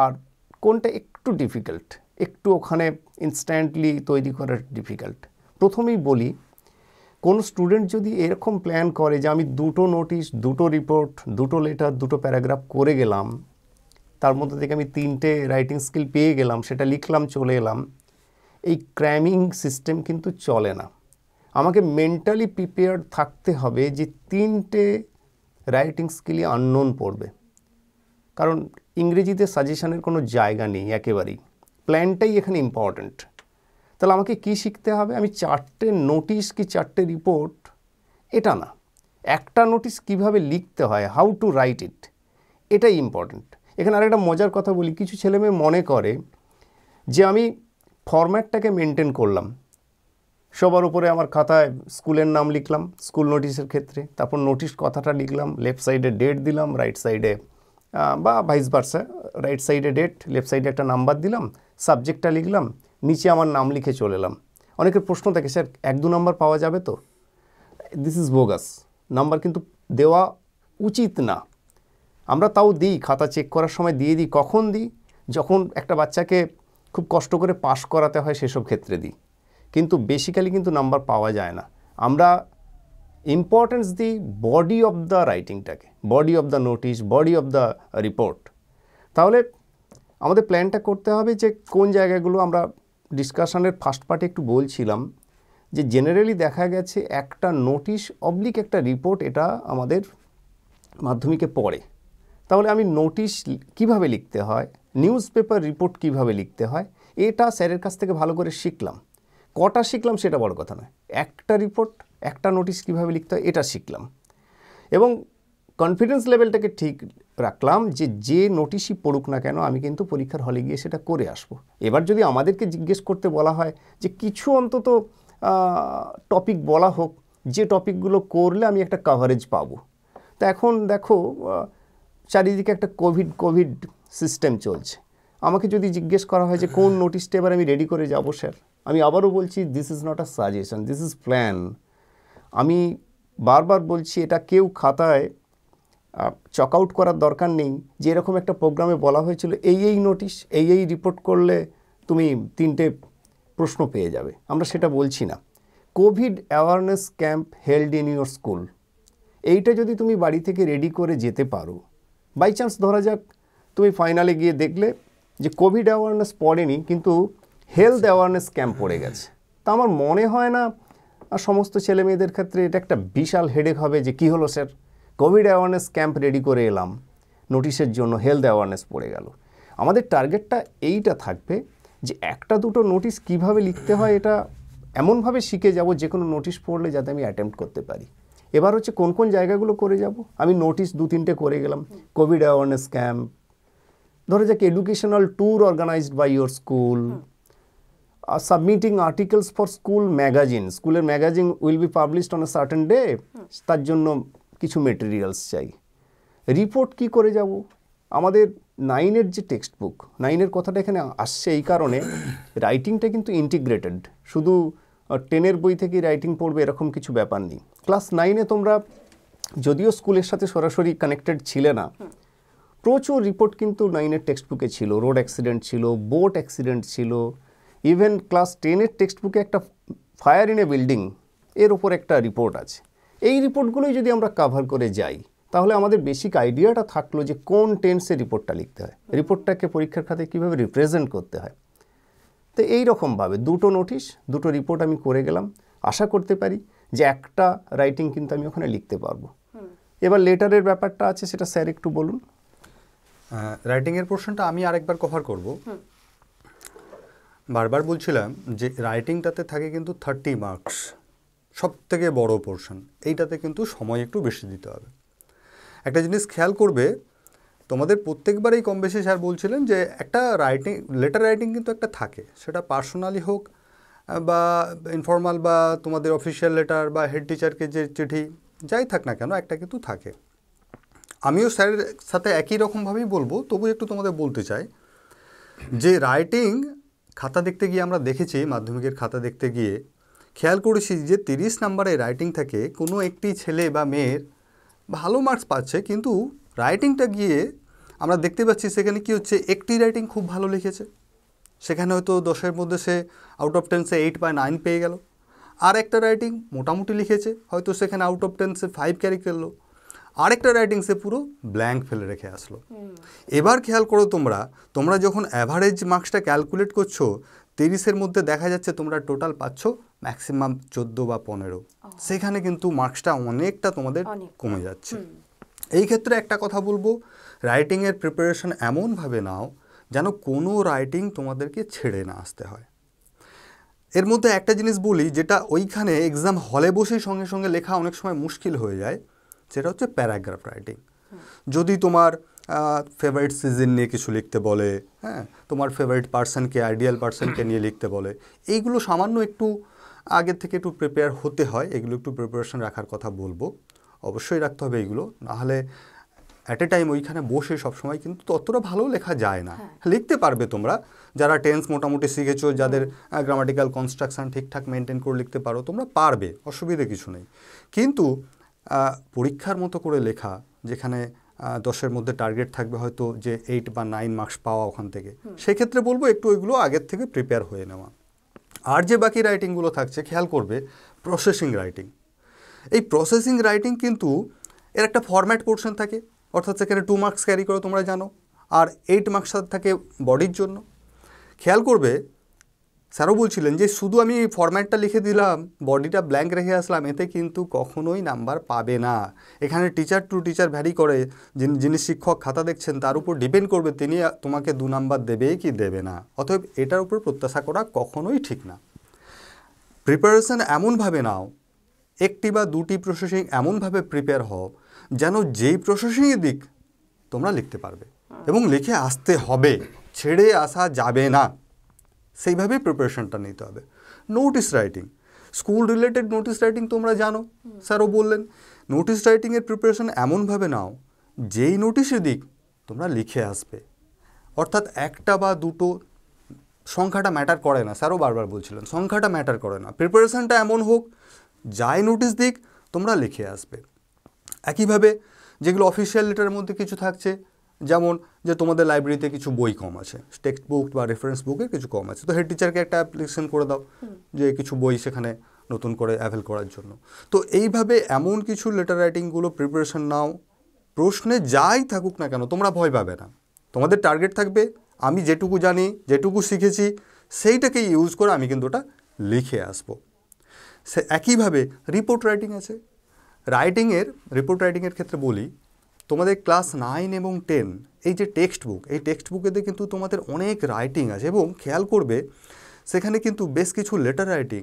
আর কোনটা একটু ডিফিকাল্ট একটু ওখানে ইনস্ট্যান্টলি তৈরি করা ডিফিকাল্ট প্রথমেই বলি কোন স্টুডেন্ট যদি এরকম প্ল্যান করে যে আমি দুটো নোটিশ দুটো রিপোর্ট দুটো লেটার দুটো প্যারাগ্রাফ করে গেলাম তার মধ্যে থেকে আমি তিনটে রাইটিং স্কিল পেয়ে গেলাম সেটা লিখলাম চলে এলাম এই ক্র্যামিং সিস্টেম কিন্তু চলে না আমাকে মেন্টালি প্রিপেয়ার থাকতে হবে যে তিনটে রাইটিং স্কিলই আননোন পড়বে কারণ ইংরেজিতে সাজেশানের কোনো জায়গা নেই একেবারেই প্ল্যানটাই এখানে ইম্পর্ট্যান্ট তাহলে আমাকে কি শিখতে হবে আমি চারটে নোটিশ কি চারটে রিপোর্ট এটা না একটা নোটিশ কিভাবে লিখতে হয় হাউ টু রাইট ইট এটাই ইম্পর্ট্যান্ট এখানে আরেকটা মজার কথা বলি কিছু ছেলেমেয়ে মনে করে যে আমি ফরম্যাটটাকে মেনটেন করলাম সবার উপরে আমার খাতায় স্কুলের নাম লিখলাম স্কুল নোটিশের ক্ষেত্রে তারপর নোটিশ কথাটা লিখলাম লেফট সাইডে ডেট দিলাম রাইট সাইডে বা ভাইস বার্সা রাইট সাইডে ডেট লেফট সাইডে একটা নাম্বার দিলাম সাবজেক্টটা লিখলাম নিচে আমার নাম লিখে চলে এলাম অনেকের প্রশ্ন থাকে স্যার এক দু নম্বর পাওয়া যাবে তো দিস ইজ বোগাস নাম্বার কিন্তু দেওয়া উচিত না আমরা তাও দিই খাতা চেক করার সময় দিয়ে দিই কখন দিই যখন একটা বাচ্চাকে খুব কষ্ট করে পাশ করাতে হয় সেসব ক্ষেত্রে দিই কিন্তু বেসিক্যালি কিন্তু নাম্বার পাওয়া যায় না আমরা ইম্পর্টেন্স দিই বডি অব দ্য রাইটিংটাকে body of the notice body of the report তাহলে আমাদের প্ল্যানটা করতে হবে যে কোন জায়গাগুলো আমরা ডিসকাশনের ফার্স্ট পার্টে একটু বলছিলাম যে জেনারেলি দেখা গেছে একটা নোটিশ অবলিক একটা রিপোর্ট এটা আমাদের মাধ্যমিকে পড়ে তাহলে আমি নোটিশ কিভাবে লিখতে হয় নিউজ পেপার রিপোর্ট কীভাবে লিখতে হয় এটা স্যারের কাছ থেকে ভালো করে শিখলাম কটা শিখলাম সেটা বড় কথা নয় একটা রিপোর্ট একটা নোটিশ কীভাবে লিখতে হয় এটা শিখলাম এবং কনফিডেন্স লেভেলটাকে ঠিক রাখলাম যে যে নোটিশই পড়ুক না কেন আমি কিন্তু পরীক্ষার হলে গিয়ে সেটা করে আসব। এবার যদি আমাদেরকে জিজ্ঞেস করতে বলা হয় যে কিছু অন্তত টপিক বলা হোক যে টপিকগুলো করলে আমি একটা কাভারেজ পাবো তা এখন দেখো চারিদিকে একটা কোভিড কোভিড সিস্টেম চলছে আমাকে যদি জিজ্ঞেস করা হয় যে কোন নোটিশটা এবার আমি রেডি করে যাব স্যার আমি আবারও বলছি this is not a suggestion this is plan আমি বারবার বলছি এটা কেউ খাতায় চক আউট করার দরকার নেই যে এরকম একটা প্রোগ্রামে বলা হয়েছিল এই এই নোটিশ এই এই রিপোর্ট করলে তুমি তিনটে প্রশ্ন পেয়ে যাবে আমরা সেটা বলছি না COVID awareness camp held in your school এইটা যদি তুমি বাড়ি থেকে রেডি করে যেতে পারো বাই চান্স ধরা যাক তুমি ফাইনালে গিয়ে দেখলে যে কোভিড অ্যাওয়ারনেস পড়েনি কিন্তু হেলথ অ্যাওয়ারনেস ক্যাম্প পড়ে গেছে তা আমার মনে হয় না আর সমস্ত ছেলে মেয়েদের ক্ষেত্রে এটা একটা বিশাল হেডেক হবে যে কি হলো sir COVID awareness camp ready করে এলাম নোটিশের জন্য হেলথ অ্যাওয়ারনেস পড়ে গেল আমাদের টার্গেটটা এইটা থাকবে যে একটা দুটো নোটিশ কিভাবে লিখতে হয় এটা এমনভাবে শিখে যাব যে কোনো নোটিশ পড়লে যাতে আমি অ্যাটেম্প্ট করতে পারি এবার হচ্ছে কোন কোন জায়গাগুলো করে যাব আমি নোটিশ দু তিনটে করে গেলাম কোভিড অ্যাওয়ারনেস ক্যাম্প ধরে যাক educational tour organised by your school submitting articles for school magazine স্কুলের magazine will be published on a certain day তার জন্য কিছু মেটেরিয়ালস চাই রিপোর্ট কি করে যাব আমাদের নাইনের যে টেক্সট বুক নাইনের কথাটা এখানে আসছে এই কারণে রাইটিংটা কিন্তু ইন্টিগ্রেটেড শুধু টেনের uh, বই থেকে রাইটিং পড়বে এরকম কিছু ব্যাপার নেই ক্লাস নাইনে তোমরা যদিও স্কুলের সাথে সরাসরি কানেক্টেড ছিলে না প্রচুর রিপোর্ট কিন্তু নাইনের টেক্সট বুকে ছিল রোড অ্যাক্সিডেন্ট ছিল বোট অ্যাক্সিডেন্ট ছিল ইভেন ক্লাস টেনের টেক্সট বুকে একটা ফায়ার ইন এ বিল্ডিং এর ওপর একটা রিপোর্ট আছে এই রিপোর্টগুলোই যদি আমরা কাভার করে যাই তাহলে আমাদের বেসিক আইডিয়াটা থাকলো যে কোন টেন্সে রিপোর্টটা লিখতে হয় রিপোর্টটাকে পরীক্ষার খাতে কীভাবে রিপ্রেজেন্ট করতে হয় তো এই রকমভাবে দুটো নোটিশ দুটো রিপোর্ট আমি করে গেলাম আশা করতে পারি যে
একটা রাইটিং কিন্তু আমি ওখানে লিখতে পারবো
এবার লেটারের ব্যাপারটা আছে সেটা স্যার একটু
বলুন রাইটিংয়ের পোর্শনটা আমি আরেকবার কভার করব বারবার বলছিলাম যে রাইটিংটাতে থাকে কিন্তু থার্টি মার্কস সব থেকে বড় পোর্শন এইটাতে কিন্তু সময় একটু বেশি দিতে হবে একটা জিনিস খেয়াল করবে তোমাদের প্রত্যেকবারই কম বেশি স্যার বলছিলেন যে একটা রাইটিং লেটার রাইটিং কিন্তু একটা থাকে সেটা পার্সোনালি হোক বা ইনফর্মাল বা তোমাদের অফিসিয়াল লেটার বা হেড টিচারকে যে চিঠি যাই থাক না কেন একটা কিন্তু থাকে আমিও স্যারের সাথে একই রকমভাবেই বলবো তবু একটু তোমাদের বলতে চাই যে রাইটিং খাতা দেখতে গিয়ে আমরা দেখেছি মাধ্যমিকের খাতা দেখতে গিয়ে খেয়াল করেছি যে তিরিশ নাম্বারে রাইটিং থাকে কোনো একটি ছেলে বা মেয়ের ভালো মার্কস পাচ্ছে কিন্তু রাইটিংটা গিয়ে আমরা দেখতে পাচ্ছি সেখানে কি হচ্ছে একটি রাইটিং খুব ভালো লিখেছে সেখানে হয়তো দশের মধ্যে সে আউট অফ টেন্সে এইট বা নাইন পেয়ে গেল আর একটা রাইটিং মোটামুটি লিখেছে হয়তো সেখানে আউট অফ টেন্সে ফাইভ ক্যারি করলো আরেকটা রাইটিংসে পুরো ব্ল্যাঙ্ক ফেলে রেখে আসলো এবার খেয়াল করো তোমরা তোমরা যখন অ্যাভারেজ মার্কসটা ক্যালকুলেট করছো তিরিশের মধ্যে দেখা যাচ্ছে তোমরা টোটাল পাচ্ছ ম্যাক্সিমাম চোদ্দো বা পনেরো সেখানে কিন্তু মার্কসটা অনেকটা তোমাদের কমে যাচ্ছে এই ক্ষেত্রে একটা কথা বলবো রাইটিংয়ের প্রিপারেশন এমনভাবে নাও যেন কোনো রাইটিং তোমাদেরকে ছেড়ে না আসতে হয় এর মধ্যে একটা জিনিস বলি যেটা ওইখানে এক্সাম হলে বসেই সঙ্গে সঙ্গে লেখা অনেক সময় মুশকিল হয়ে যায় সেটা হচ্ছে প্যারাগ্রাফ রাইটিং যদি তোমার ফেভারিট সিজন নিয়ে কিছু লিখতে বলে হ্যাঁ তোমার ফেভারিট পার্সনকে আইডিয়াল পার্সনকে নিয়ে লিখতে বলে এইগুলো সামান্য একটু আগের থেকে একটু প্রিপেয়ার হতে হয় এগুলো একটু প্রিপারেশন রাখার কথা বলবো অবশ্যই রাখতে হবে এইগুলো নাহলে অ্যাট এ টাইম ওইখানে বসে সবসময় কিন্তু ততটা ভালো লেখা যায় না হ্যাঁ। লিখতে পারবে তোমরা যারা টেন্স মোটামুটি শিখেছো যাদের গ্রামাটিক্যাল কনস্ট্রাকশান ঠিকঠাক মেনটেন করে লিখতে পারো তোমরা পারবে অসুবিধে কিছু নেই কিন্তু পরীক্ষার মতো করে লেখা যেখানে দশের মধ্যে টার্গেট থাকবে হয়তো যে এইট বা নাইন মার্কস পাওয়া ওখান থেকে সেক্ষেত্রে বলবো একটু ওইগুলো আগের থেকে প্রিপেয়ার হয়ে নেওয়া আর যে বাকি রাইটিংগুলো থাকছে খেয়াল করবে প্রসেসিং রাইটিং এই প্রসেসিং রাইটিং কিন্তু এর একটা ফরম্যাট পোর্শন থাকে অর্থাৎ সেখানে টু মার্কস ক্যারি করো তোমরা জানো আর এইট মার্কস থাকে বডির জন্য খেয়াল করবে স্যারও বলছিলেন যে শুধু আমি ফরম্যাটটা লিখে দিলাম বডিটা ব্ল্যাঙ্ক রেখে আসলাম এতে কিন্তু কখনোই নাম্বার পাবে না এখানে টিচার টু টিচার ভ্যারি করে যিনি শিক্ষক খাতা দেখছেন তার উপর ডিপেন্ড করবে তিনি তোমাকে দু নাম্বার দেবে কি দেবে না অতএব এটার উপর প্রত্যাশা করা কখনোই ঠিক না প্রিপারেশান এমনভাবে নাও একটি বা দুটি প্রসেসিং এমনভাবে প্রিপেয়ার হও যেন যেই প্রসেসিংয়ের দিক তোমরা লিখতে পারবে এবং লিখে আসতে হবে ছেড়ে আসা যাবে না সেইভাবেই প্রিপারেশনটা নিতে হবে notice writing school related notice writing তোমরা জানো স্যারও বললেন নোটিস রাইটিংয়ের প্রিপারেশন এমনভাবে নাও যেই নোটিশে দিক তোমরা লিখে আসবে অর্থাৎ একটা বা দুটো সংখ্যাটা ম্যাটার করে না স্যারও বারবার বলছিলেন সংখ্যাটা ম্যাটার করে না প্রিপারেশানটা এমন হোক যাই নোটিশ দিক তোমরা লিখে আসবে একইভাবে যেগুলো অফিসিয়াল লেটারের মধ্যে কিছু থাকছে যেমন যে তোমাদের লাইব্রেরিতে কিছু বই কম আছে টেক্সট বুক বা রেফারেন্স বুকের কিছু কম আছে তো হেড টিচারকে একটা অ্যাপ্লিকেশন করে দাও যে কিছু বই সেখানে নতুন করে অ্যাভেল করার জন্য তো এইভাবে এমন কিছু লেটার রাইটিংগুলো প্রিপারেশন নাও প্রশ্নে যাই থাকুক না কেন তোমরা ভয় পাবে না তোমাদের টার্গেট থাকবে আমি যেটুকু জানি যেটুকু শিখেছি সেইটাকে ইউজ করে আমি কিন্তু ওটা লিখে আসব সে একইভাবে রিপোর্ট রাইটিং আছে রাইটিংয়ের রিপোর্ট রাইটিংয়ের ক্ষেত্রে বলি তোমাদের ক্লাস নাইন এবং টেন এই যে টেক্সট বুক এই টেক্সট বুকেতে কিন্তু তোমাদের অনেক রাইটিং আছে এবং খেয়াল করবে সেখানে কিন্তু বেশ কিছু লেটার রাইটিং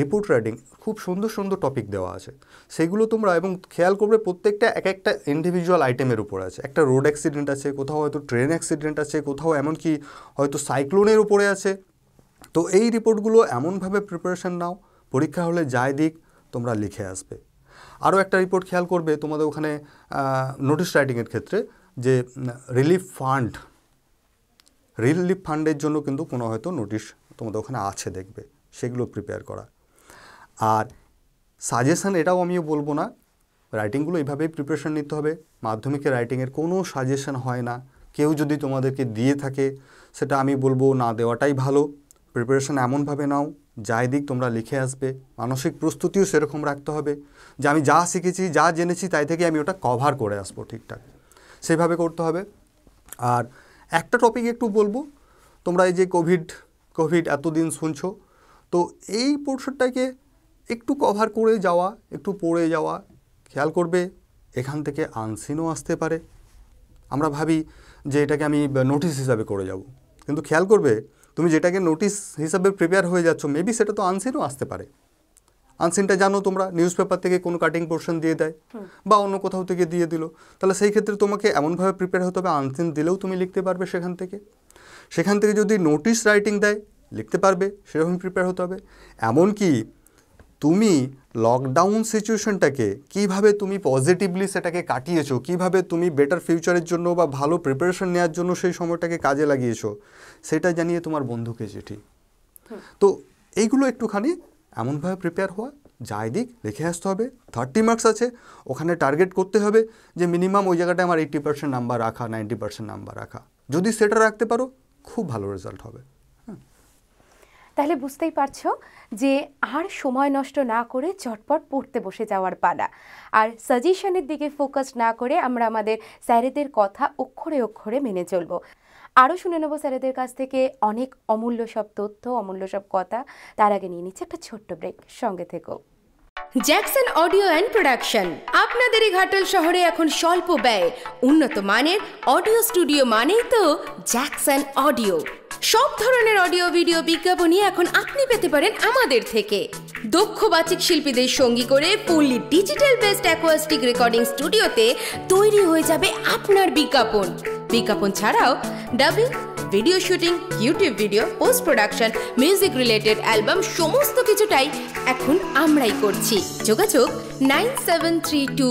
রিপোর্ট রাইটিং খুব সুন্দর সুন্দর টপিক দেওয়া আছে সেগুলো তোমরা এবং খেয়াল করবে প্রত্যেকটা এক একটা ইন্ডিভিজুয়াল আইটেমের উপর আছে একটা রোড অ্যাক্সিডেন্ট আছে কোথাও হয়তো ট্রেন অ্যাক্সিডেন্ট আছে কোথাও এমনকি হয়তো সাইক্লোনের উপরে আছে তো এই রিপোর্টগুলো এমনভাবে প্রিপারেশান নাও পরীক্ষা হলে যাই দিক তোমরা লিখে আসবে আরও একটা রিপোর্ট খেয়াল করবে তোমাদের ওখানে নোটিশ রাইটিংয়ের ক্ষেত্রে যে রিলিফ ফান্ড রিলিফ ফান্ডের জন্য কিন্তু কোনো হয়তো নোটিশ তোমাদের ওখানে আছে দেখবে সেগুলো প্রিপেয়ার করা আর সাজেশান এটাও আমিও বলবো না রাইটিংগুলো এইভাবেই প্রিপারেশান নিতে হবে মাধ্যমিকে রাইটিংয়ের কোনো সাজেশান হয় না কেউ যদি তোমাদেরকে দিয়ে থাকে সেটা আমি বলবো না দেওয়াটাই ভালো প্রিপারেশান এমনভাবে নাও যাই দিক তোমরা লিখে আসবে মানসিক প্রস্তুতিও সেরকম রাখতে হবে যে আমি যা শিখেছি যা জেনেছি তাই থেকে আমি ওটা কভার করে আসবো ঠিকঠাক সেভাবে করতে হবে আর একটা টপিক একটু বলবো তোমরা এই যে কোভিড কোভিড এতদিন শুনছো তো এই পোর্শনটাকে একটু কভার করে যাওয়া একটু পড়ে যাওয়া খেয়াল করবে এখান থেকে আনসিনও আসতে পারে আমরা ভাবি যে এটাকে আমি নোটিস হিসাবে করে যাব কিন্তু খেয়াল করবে তুমি যেটাকে নোটিস হিসাবে প্রিপেয়ার হয়ে যাচ্ছ মেবি সেটা তো আনসিনও আসতে পারে আনসিনটা জানো তোমরা নিউজ পেপার থেকে কোনো কাটিং পোর্শন দিয়ে দেয় বা অন্য কোথাও থেকে দিয়ে দিল তাহলে সেই ক্ষেত্রে তোমাকে এমনভাবে প্রিপেয়ার হতে হবে আনসিন দিলেও তুমি লিখতে পারবে সেখান থেকে সেখান থেকে যদি নোটিশ রাইটিং দেয় লিখতে পারবে সেরকম প্রিপেয়ার হতে হবে এমনকি তুমি লকডাউন সিচুয়েশনটাকে কিভাবে তুমি পজিটিভলি সেটাকে কাটিয়েছো কিভাবে তুমি বেটার ফিউচারের জন্য বা ভালো প্রিপারেশন নেওয়ার জন্য সেই সময়টাকে কাজে লাগিয়েছো সেটা জানিয়ে তোমার বন্ধুকে চিঠি তো এইগুলো একটুখানি এমনভাবে প্রিপেয়ার হওয়া যাই দিক লিখে আসতে হবে থার্টি মার্কস আছে ওখানে টার্গেট করতে হবে যে মিনিমাম ওই জায়গাটায় আমার এইট্টি পার্সেন্ট নাম্বার রাখা নাইনটি পার্সেন্ট নাম্বার রাখা যদি সেটা রাখতে পারো খুব ভালো রেজাল্ট হবে
হ্যাঁ। তাহলে বুঝতেই পারছো যে আর সময় নষ্ট না করে চটপট পড়তে বসে যাওয়ার পালা আর সাজেশনের দিকে ফোকাস না করে আমরা আমাদের স্যারেদের কথা অক্ষরে অক্ষরে মেনে চলবো আরও শুনে নেবো স্যারেদের কাছ থেকে অনেক অমূল্য সব তথ্য অমূল্য সব কথা তার আগে নিয়ে নিচ্ছে একটা ছোট্ট ব্রেক সঙ্গে থেকো জ্যাকসন অডিও অ্যান্ড প্রোডাকশন আপনাদের এই ঘাটাল শহরে এখন স্বল্প ব্যয় উন্নত মানের অডিও স্টুডিও মানেই তো জ্যাকসন অডিও সব ধরনের অডিও ভিডিও বিজ্ঞাপনই এখন আপনি পেতে পারেন আমাদের থেকে দক্ষ বাচিক শিল্পীদের সঙ্গী করে fully digital based acoustic recording স্টুডিওতে তৈরি হয়ে যাবে আপনার বিজ্ঞাপন বিজ্ঞাপন ছাড়াও dubbing video shooting YouTube video post production music related album সমস্ত কিছুটাই এখন আমরাই করছি যোগাযোগ nine seven three two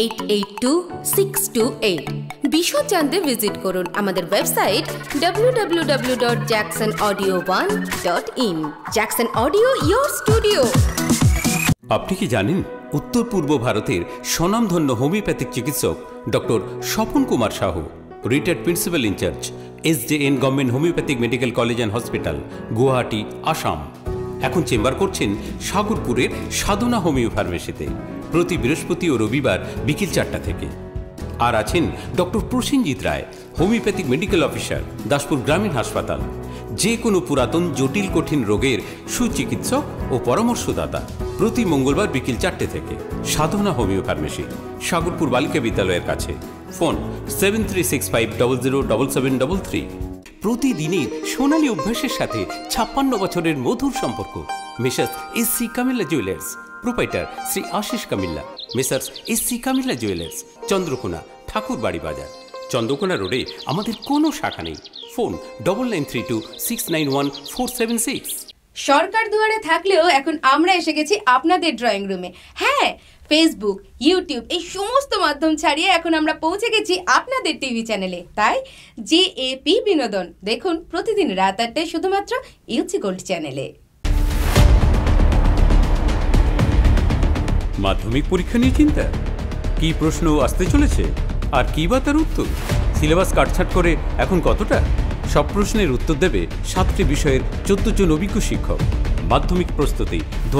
eight eight two six two eight বিশদ জানতে ভিজিট করুন আমাদের website W dot Jackson audio one dot in Jackson audio your studio
আপনি কি জানেন উত্তর পূর্ব ভারতের স্বনামধন্য হোমিওপ্যাথিক চিকিৎসক doctor Swapan Kumar Sahu retired principal in charge S J N government homeopathic medical college and hospital Guwahati Assam এখন চেম্বার করছেন সাগরপুরের সাধনা হোমিও ফার্মেসিতে প্রতি বৃহস্পতি ও রবিবার বিকেল চারটা থেকে আর আছেন doctor Prosenjit Roy homeopathic medical officer Daspur গ্রামীণ হাসপাতাল যে কোনো পুরাতন জটিল কঠিন রোগের সুচিকিৎসক ও পরামর্শদাতা প্রতি মঙ্গলবার বিকেল চারটে থেকে সাধনা হোমিও ফার্মেসি সাগরপুর বালিকা বিদ্যালয়ের কাছে phone seven three six five double zero double seven double three প্রতিদিনের সোনালী অভ্যাসের সাথে ছাপ্পান্ন বছরের মধুর সম্পর্ক Mrs S C Kamilla jewellers proprietor Shri Ashis Kamilla messrs S C Kamilla jewellers Chandrakona Thakurbari Bazar Chandrakona রোডে আমাদের কোনো শাখা নেই phone double nine three two six nine one four seven
six সরকার দুয়ারে থাকলেও এখন আমরা এসে গেছি আপনাদের ড্রয়িং রুমে হ্যাঁ ফেসবুক ইউটিউব এই সমস্ত মাধ্যম ছাড়িয়ে এখন আমরা পৌঁছে গেছি আপনাদের টিভি চ্যানেলে তাই জে পি বিনোদন দেখুন প্রতিদিন রাত আটটায় শুধুমাত্র ইউসি গোল্ড চ্যানেলে
মাধ্যমিক পরীক্ষা নিয়ে চিন্তা কি প্রশ্ন আসতে চলেছে আর কি বা তার উত্তর সিলেবাস কাটছাট করে এখন কতটা সব প্রশ্নের উত্তর দেবে সাতটি বিষয়ের চোদ্দ জন অভিজ্ঞ শিক্ষক মাধ্যমিক প্রস্তুতি দু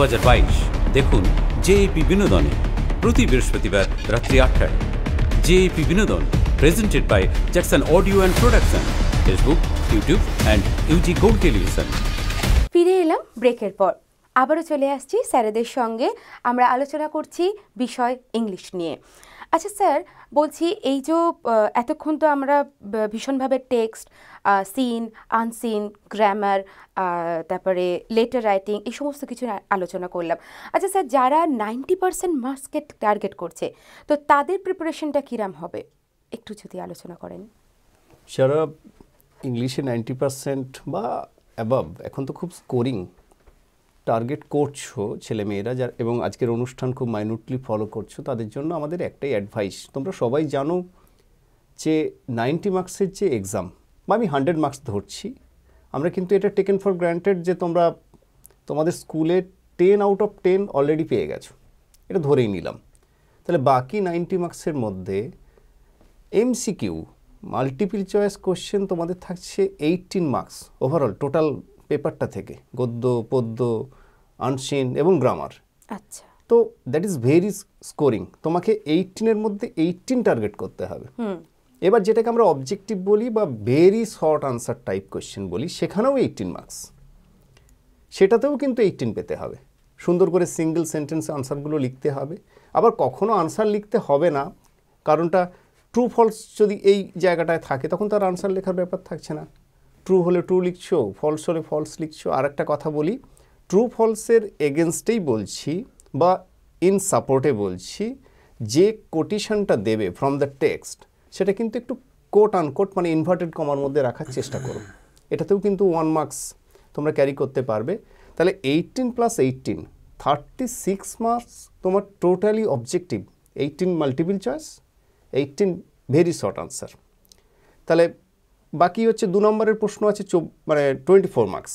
দেখুন জেএপি বিনোদনে প্রতি বৃহস্পতিবার রাত্রি আটটায় জেএপি বিনোদন presented by Jackson audio and production Facebook YouTube and UG gold television
ফিরে এলাম ব্রেকের পর আবারও চলে আসছি স্যারেদের সঙ্গে আমরা আলোচনা করছি বিষয় ইংলিশ নিয়ে আচ্ছা স্যার বলছি এই যে এতক্ষণ তো আমরা ভীষণভাবে টেক্সট সিন আনসিন গ্রামার তারপরে লেটার রাইটিং এই সমস্ত কিছু আলোচনা করলাম আচ্ছা স্যার যারা নাইনটি পার্সেন্ট মার্কসকে টার্গেট করছে তো তাদের প্রিপারেশনটা কীরাম হবে একটু যদি আলোচনা করেন
যারা ইংলিশে নাইনটি পার্সেন্ট বা অ্যাবাব এখন তো খুব স্কোরিং টার্গেট করছো ছেলেমেয়েরা যার এবং আজকের অনুষ্ঠান খুব মাইনুটলি ফলো করছো তাদের জন্য আমাদের একটাই অ্যাডভাইস তোমরা সবাই জানো যে নাইনটি মার্কসের যে এক্সাম বা আমি হান্ড্রেড মার্কস ধরছি আমরা কিন্তু এটা টেকেন ফর গ্রান্টেড যে তোমরা তোমাদের স্কুলে ten out of ten already পেয়ে গেছো এটা ধরেই নিলাম তাহলে বাকি নাইনটি মার্কসের মধ্যে এমসিকিউ মাল্টিপল চয়েস কোশ্চেন তোমাদের থাকছে এইটিন মার্কস ওভারঅল টোটাল পেপারটা থেকে গদ্য পদ্য আনসিন এবং গ্রামার আচ্ছা তো দ্যাট ইজ ভেরি স্কোরিং তোমাকে এইটিনের মধ্যে এইটিন টার্গেট করতে হবে এবার যেটাকে আমরা অবজেক্টিভ বলি বা very short answer type question বলি সেখানেও এইটিন মার্কস সেটাতেও কিন্তু এইটিন পেতে হবে সুন্দর করে সিঙ্গেল সেন্টেন্স আনসারগুলো লিখতে হবে আবার কখনও আনসার লিখতে হবে না কারণটা ট্রু ফলস যদি এই জায়গাটায় থাকে তখন তার আনসার লেখার ব্যাপার থাকছে না ট্রু হলে ট্রু লিখছো ফলস হলে ফলস লিখছো আর একটা কথা বলি ট্রু ফলসের এগেনস্টেই বলছি বা ইন সাপোর্টে বলছি যে কোটিশনটা দেবে ফ্রম দ্য টেক্সট সেটা কিন্তু একটু কোট আনকোট মানে ইনভার্টেড কমার মধ্যে রাখার চেষ্টা করো এটাতেও কিন্তু ওয়ান মার্কস তোমরা ক্যারি করতে পারবে তাহলে eighteen plus eighteen thirty six marks তোমার totally objective eighteen multiple choice eighteen very short answer তাহলে বাকি হচ্ছে দু নম্বরের প্রশ্ন আছে মানে টোয়েন্টি ফোর মার্কস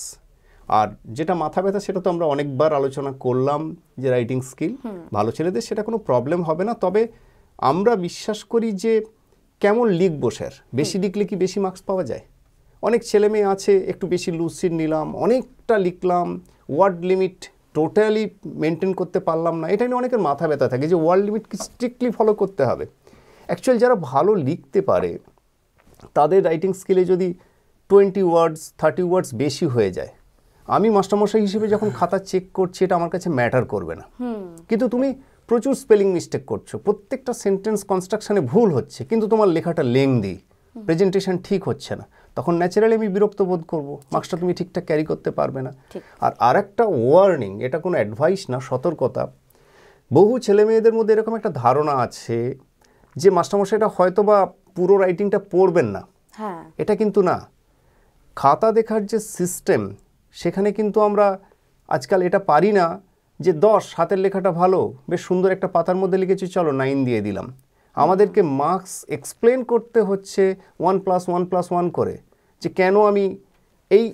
আর যেটা মাথা ব্যথা সেটা তো আমরা অনেকবার আলোচনা করলাম যে রাইটিং স্কিল ভালো ছেলেদের সেটা কোনো প্রবলেম হবে না তবে আমরা বিশ্বাস করি যে কেমন লিখবো স্যার বেশি লিখলে কি বেশি মার্কস পাওয়া যায় অনেক ছেলে মেয়ে আছে একটু বেশি লুসিড নিলাম অনেকটা লিখলাম ওয়ার্ড লিমিট টোটালি মেনটেন করতে পারলাম না এটা নিয়ে অনেকের মাথা ব্যথা থাকে যে ওয়ার্ড লিমিট স্ট্রিক্টলি ফলো করতে হবে অ্যাকচুয়ালি যারা ভালো লিখতে পারে তাদের রাইটিং স্কিলে যদি টোয়েন্টি ওয়ার্ডস থার্টি ওয়ার্ডস বেশি হয়ে যায় আমি মাস্টারমশাই হিসেবে যখন খাতা চেক করছি এটা আমার কাছে ম্যাটার করবে না কিন্তু তুমি প্রচুর স্পেলিং মিস্টেক করছো প্রত্যেকটা সেন্টেন্স কনস্ট্রাকশানে ভুল হচ্ছে কিন্তু তোমার লেখাটা লেংদি প্রেজেন্টেশন ঠিক হচ্ছে না তখন ন্যাচারালি আমি বিরক্ত বোধ করব মার্কসটা তুমি ঠিকঠাক ক্যারি করতে পারবে না আর আর একটা ওয়ার্নিং এটা কোনো অ্যাডভাইস না সতর্কতা বহু ছেলে মেয়েদের মধ্যে এরকম একটা ধারণা আছে যে মাস্টারমশাইটা হয়তো বা পুরো রাইটিংটা পড়বেন না হ্যাঁ। এটা কিন্তু না খাতা দেখার যে সিস্টেম সেখানে কিন্তু আমরা আজকাল এটা পারি না যে দশ হাতের লেখাটা ভালো বেশ সুন্দর একটা পাতার মধ্যে লিখেছি চলো নাইন দিয়ে দিলাম আমাদেরকে মার্কস এক্সপ্লেন করতে হচ্ছে one plus one plus one করে যে কেন আমি এই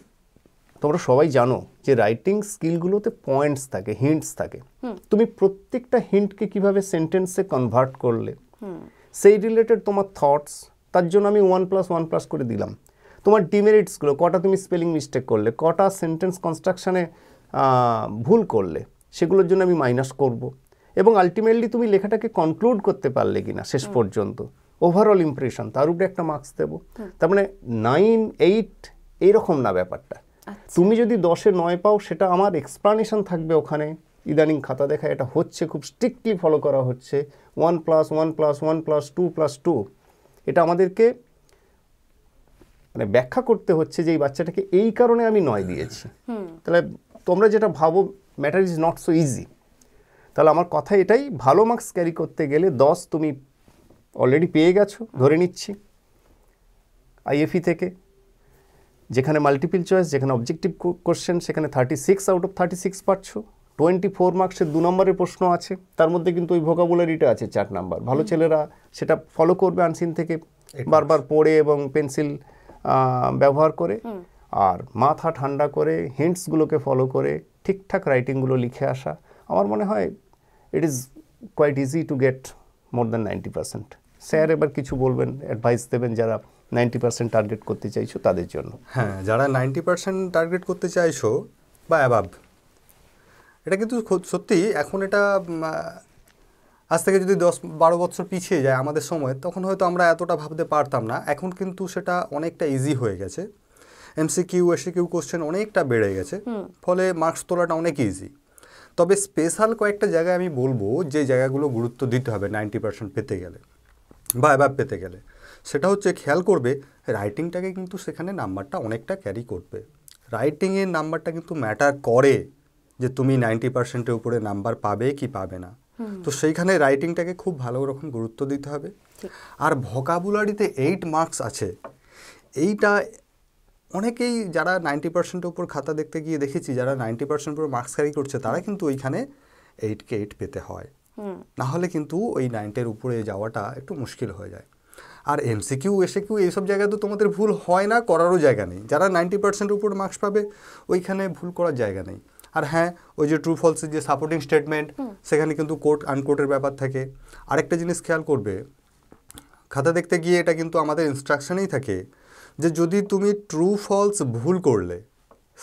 তোমরা সবাই জানো যে রাইটিং স্কিলগুলোতে পয়েন্টস থাকে হিন্টস থাকে তুমি প্রত্যেকটা হিন্টকে কিভাবে সেন্টেন্সে কনভার্ট করলে সেই রিলেটেড তোমার থটস তার জন্য আমি ওয়ান প্লাস ওয়ান প্লাস করে দিলাম তোমার ডিমেরিটসগুলো কটা তুমি স্পেলিং মিস্টেক করলে কটা সেন্টেন্স কনস্ট্রাকশানে ভুল করলে সেগুলোর জন্য আমি মাইনাস করব। এবং আলটিমেটলি তুমি লেখাটাকে কনক্লুড করতে পারলে কিনা শেষ পর্যন্ত ওভারঅল ইমপ্রেশন তার উপরে একটা মার্কস দেবো তার মানে নাইন এইট এইরকম না ব্যাপারটা আচ্ছা। তুমি যদি দশে নয় পাও সেটা আমার এক্সপ্লানেশন থাকবে ওখানে ইদানিং খাতা দেখা এটা হচ্ছে খুব স্ট্রিক্টলি ফলো করা হচ্ছে one plus one plus one plus two plus two এটা আমাদেরকে মানে ব্যাখ্যা করতে হচ্ছে যে এই বাচ্চাটাকে এই কারণে আমি নয় দিয়েছি তাহলে তোমরা যেটা ভাবো matter is not so easy তাহলে আমার কথা এটাই ভালো মার্কস ক্যারি করতে গেলে দশ তুমি অলরেডি পেয়ে গেছো ধরে নিচ্ছি আইএফই e থেকে যেখানে মাল্টিপিল চয়েস যেখানে অবজেক্টিভ কোশ্চেন সেখানে thirty six out of thirty six পাচ্ছ টোয়েন্টি ফোর মার্কসের দু নম্বরের প্রশ্ন আছে তার মধ্যে কিন্তু ওই ভোকাবুলারিটা আছে চার নাম্বার ভালো ছেলেরা সেটা ফলো করবে আনসিন থেকে বারবার পড়ে এবং পেন্সিল ব্যবহার করে আর মাথা ঠান্ডা করে হিন্টসগুলোকে ফলো করে ঠিকঠাক রাইটিংগুলো লিখে আসা আমার মনে হয় it is quite easy to get more than ninety percent sir এবার কিছু বলবেন অ্যাডভাইস দেবেন যারা
নাইনটি পার্সেন্ট টার্গেট করতে চাইছো তাদের জন্য হ্যাঁ যারা নাইনটি পার্সেন্ট টার্গেট করতে চাইছো বা অ্যাবাব এটা কিন্তু সত্যি এখন এটা আজ থেকে যদি দশ বারো বছর পিছিয়ে যায় আমাদের সময় তখন হয়তো আমরা এতটা ভাবতে পারতাম না এখন কিন্তু সেটা অনেকটা ইজি হয়ে গেছে এমসিকিউ কিউ কোশ্চেন অনেকটা বেড়ে গেছে ফলে মার্কস তোলাটা অনেক ইজি তবে স্পেশাল কয়েকটা জায়গায় আমি বলবো যে জায়গাগুলো গুরুত্ব দিতে হবে নাইনটি পার্সেন্ট পেতে গেলে বা অ্যাভাব পেতে গেলে সেটা হচ্ছে খেয়াল করবে রাইটিংটাকে কিন্তু সেখানে নাম্বারটা অনেকটা ক্যারি করবে রাইটিংয়ের নাম্বারটা কিন্তু ম্যাটার করে যে তুমি নাইনটি পার্সেন্টের উপরে নাম্বার পাবে কি পাবে না তো সেইখানে রাইটিংটাকে খুব ভালো রকম গুরুত্ব দিতে হবে আর ভকাবুলারিতে এইট মার্কস আছে এইটা অনেকেই যারা নাইনটি পার্সেন্টের উপর খাতা দেখতে গিয়ে দেখেছি যারা নাইনটি পার্সেন্ট উপর মার্কস ক্যারি করছে তারা কিন্তু ওইখানে এইটকে এইট পেতে হয় না হলে কিন্তু ওই নাইনটের উপরে যাওয়াটা একটু মুশকিল হয়ে যায় আর এমসিকিউ এসে কিউ এইসব জায়গায় তো তোমাদের ভুল হয় না করারও জায়গা নেই যারা নাইনটি পার্সেন্টের উপর মার্কস পাবে ওইখানে ভুল করার জায়গা নেই আর হ্যাঁ ওই যে ট্রু ফলসের যে সাপোর্টিং স্টেটমেন্ট সেখানে কিন্তু কোর্ট আনকোর্টের ব্যাপার থাকে আরেকটা জিনিস খেয়াল করবে খাতা দেখতে গিয়ে এটা কিন্তু আমাদের ইনস্ট্রাকশনেই থাকে যে যদি তুমি ট্রু ফলস ভুল করলে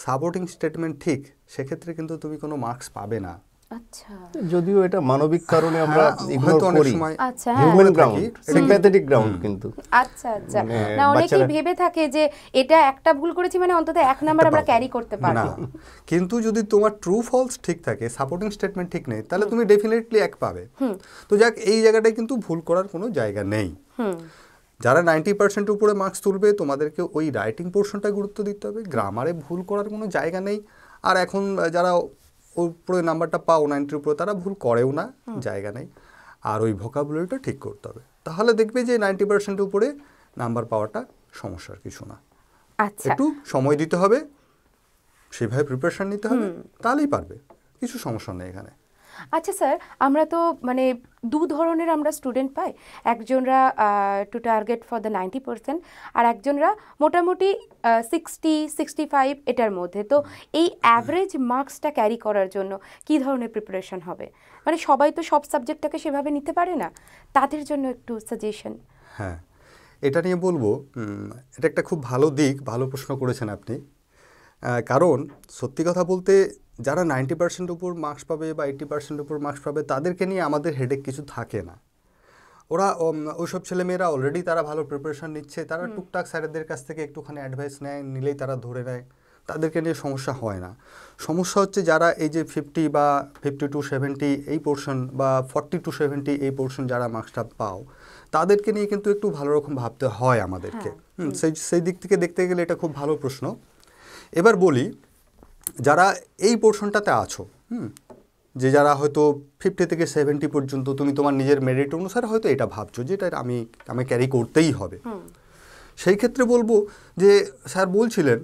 সাপোর্টিং স্টেটমেন্ট ঠিক সেক্ষেত্রে কিন্তু তুমি কোনো মার্কস পাবে না আচ্ছা। যদিও এটা মানবিক কারণে আমরা ইগনোর হ্যাঁ, করি
হিউম্যান গ্রাউন্ড সিম্প্যাথেটিক গ্রাউন্ড কিন্তু আচ্ছা আচ্ছা মানে না অনেকেই ভেবে থাকে যে এটা একটা ভুল করেছি মানে অন্তত এক নাম্বার আমরা ক্যারি করতে পারবো
কিন্তু যদি তোমার ট্রু ফলস ঠিক থাকে সাপোর্টিং স্টেটমেন্ট ঠিক নেই তাহলে তুমি ডেফিনেটলি এক পাবে তো যাক এই জায়গাটায় কিন্তু ভুল করার কোনো জায়গা নেই হুম যারা নাইনটি পার্সেন্ট উপরে মার্কস তুলবে তোমাদেরকে ওই রাইটিং পোর্শনটা গুরুত্ব দিতে হবে গ্রামারে ভুল করার কোনো জায়গা নেই আর এখন যারা উপরে নাম্বারটা পাও নাইনটির উপরে তারা ভুল করেও না জায়গা নেই আর ওই ভোকাবুলারিটা ঠিক করতে হবে তাহলে দেখবে যে নাইনটি পার্সেন্ট উপরে নাম্বার পাওয়াটা সমস্যার কিছু না আচ্ছা একটু সময় দিতে হবে সেভাবে প্রিপারেশান নিতে হবে তাহলেই পারবে কিছু সমস্যা নেই এখানে
আচ্ছা স্যার আমরা তো মানে দু ধরনের আমরা স্টুডেন্ট পাই একজনরা to target for the ninety percent আর একজনরা মোটামুটি সিক্সটি সিক্সটি ফাইভ এটার মধ্যে তো এই অ্যাভারেজ মার্কসটা ক্যারি করার জন্য কি ধরনের প্রিপারেশন হবে মানে সবাই তো সব সাবজেক্টটাকে সেভাবে নিতে পারে না তাদের জন্য একটু সাজেশন
হ্যাঁ এটা নিয়ে বলবো এটা একটা খুব ভালো দিক ভালো প্রশ্ন করেছেন আপনি কারণ সত্যি কথা বলতে যারা নাইনটি পার্সেন্ট উপর মার্কস পাবে বা এইটি পার্সেন্ট উপর মার্কস পাবে তাদেরকে নিয়ে আমাদের হেডেক কিছু থাকে না ওরা ওইসব ছেলেমেয়েরা অলরেডি তারা ভালো প্রিপারেশান নিচ্ছে তারা টুকটাক স্যারেদের কাছ থেকে একটুখানি অ্যাডভাইস নেয় নিলেই তারা ধরে নেয় তাদেরকে নিয়ে সমস্যা হয় না সমস্যা হচ্ছে যারা এই যে ফিফটি বা ফিফটি টু সেভেন্টি এই পোর্শন বা ফর্টি টু সেভেন্টি এই পোর্শন যারা মার্কসটা পাও তাদেরকে নিয়ে কিন্তু একটু ভালো রকম ভাবতে হয় আমাদেরকে হ্যাঁ। সেই সেই দিক থেকে দেখতে গেলে এটা খুব ভালো প্রশ্ন এবার বলি যারা এই পোর্শনটাতে আছো হুম যে যারা হয়তো ফিফটি থেকে সেভেন্টি পর্যন্ত তুমি তোমার নিজের মেরিট অনুসারে হয়তো এটা ভাবছো যে এটা আমি আমি ক্যারি করতেই হবে সেই ক্ষেত্রে বলবো যে স্যার বলছিলেন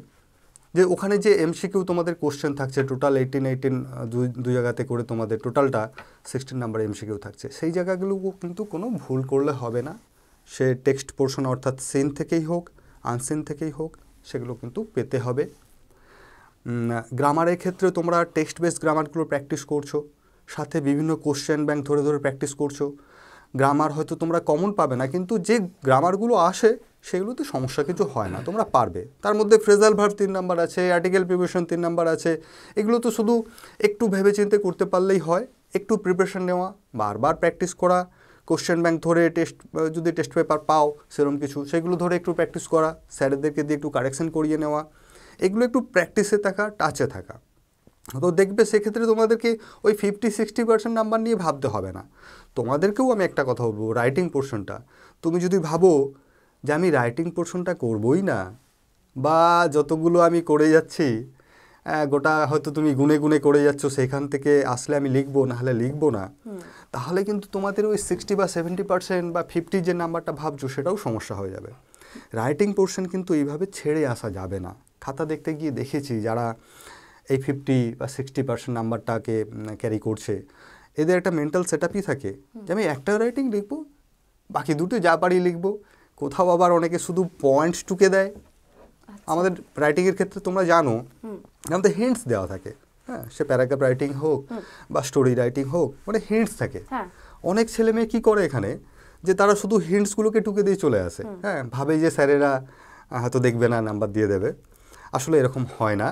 যে ওখানে যে এমসিকিউ তোমাদের কোশ্চেন থাকছে টোটাল এইটিন এইটিন দুই জায়গাতে করে তোমাদের টোটালটা সিক্সটিন নাম্বার এমসিকিউ থাকছে সেই জায়গাগুলো কিন্তু কোনো ভুল করলে হবে না সে টেক্সট পোর্শন অর্থাৎ সিন থেকেই হোক আনসিন থেকেই হোক সেগুলো কিন্তু পেতে হবে গ্রামারের ক্ষেত্রে তোমরা টেক্সট বেস গ্রামারগুলো প্র্যাকটিস করছো সাথে বিভিন্ন কোশ্চেন ব্যাংক ধরে ধরে প্র্যাকটিস করছো গ্রামার হয়তো তোমরা কমন পাবে না কিন্তু যে গ্রামারগুলো আসে সেগুলোতে সমস্যা কিছু হয় না তোমরা পারবে তার মধ্যে ফ্রেজাল ভার্ব তিন নাম্বার আছে আর্টিকেল প্রিপারেশন তিন নাম্বার আছে এগুলো তো শুধু একটু ভেবেচিন্তে করতে পারলেই হয় একটু প্রিপারেশন নেওয়া বারবার প্র্যাকটিস করা কোশ্চেন ব্যাংক ধরে টেস্ট যদি টেস্ট পেপার পাও সেরকম কিছু সেগুলো ধরে একটু প্র্যাকটিস করা স্যারেদেরকে দিয়ে একটু কারেকশন করিয়ে নেওয়া এগুলো একটু প্র্যাকটিসে থাকা টাচে থাকা তো দেখবে সেক্ষেত্রে তোমাদেরকে ওই ফিফটি সিক্সটি পার্সেন্ট নাম্বার নিয়ে ভাবতে হবে না তোমাদেরকেও আমি একটা কথা বলবো রাইটিং পোর্শনটা তুমি যদি ভাবো যে আমি রাইটিং পোর্শনটা করবই না বা যতগুলো আমি করে যাচ্ছি গোটা হয়তো তুমি গুনে গুনে করে যাচ্ছ সেখান থেকে আসলে আমি লিখবো নাহলে লিখবো না তাহলে কিন্তু তোমাদের ওই সিক্সটি বা সেভেন্টি পার্সেন্ট বা ফিফটি যে নাম্বারটা ভাবছো সেটাও সমস্যা হয়ে যাবে রাইটিং পোর্শন কিন্তু এইভাবে ছেড়ে আসা যাবে না খাতা দেখতে গিয়ে দেখেছি যারা এই ফিফটি বা সিক্সটি পার্সেন্ট নাম্বারটাকে ক্যারি করছে এদের একটা মেন্টাল সেট থাকে যে আমি একটা রাইটিং লিখবো বাকি দুটো যা পারি লিখবো কোথাও আবার অনেকে শুধু পয়েন্টস টুকে দেয় আচ্ছা। আমাদের রাইটিংয়ের ক্ষেত্রে তোমরা জানো আমাদের হিন্টস দেওয়া থাকে হ্যাঁ সে প্যারাগ্রাফ রাইটিং হোক বা স্টোরি রাইটিং হোক মানে হিন্টস থাকে হ্যাঁ। অনেক ছেলে মেয়ে কী করে এখানে যে তারা শুধু হিন্টসগুলোকে টুকে দিয়ে চলে আসে হ্যাঁ ভাবে যে স্যারেরা হয়তো দেখবে না নাম্বার দিয়ে দেবে আসলে এরকম হয় না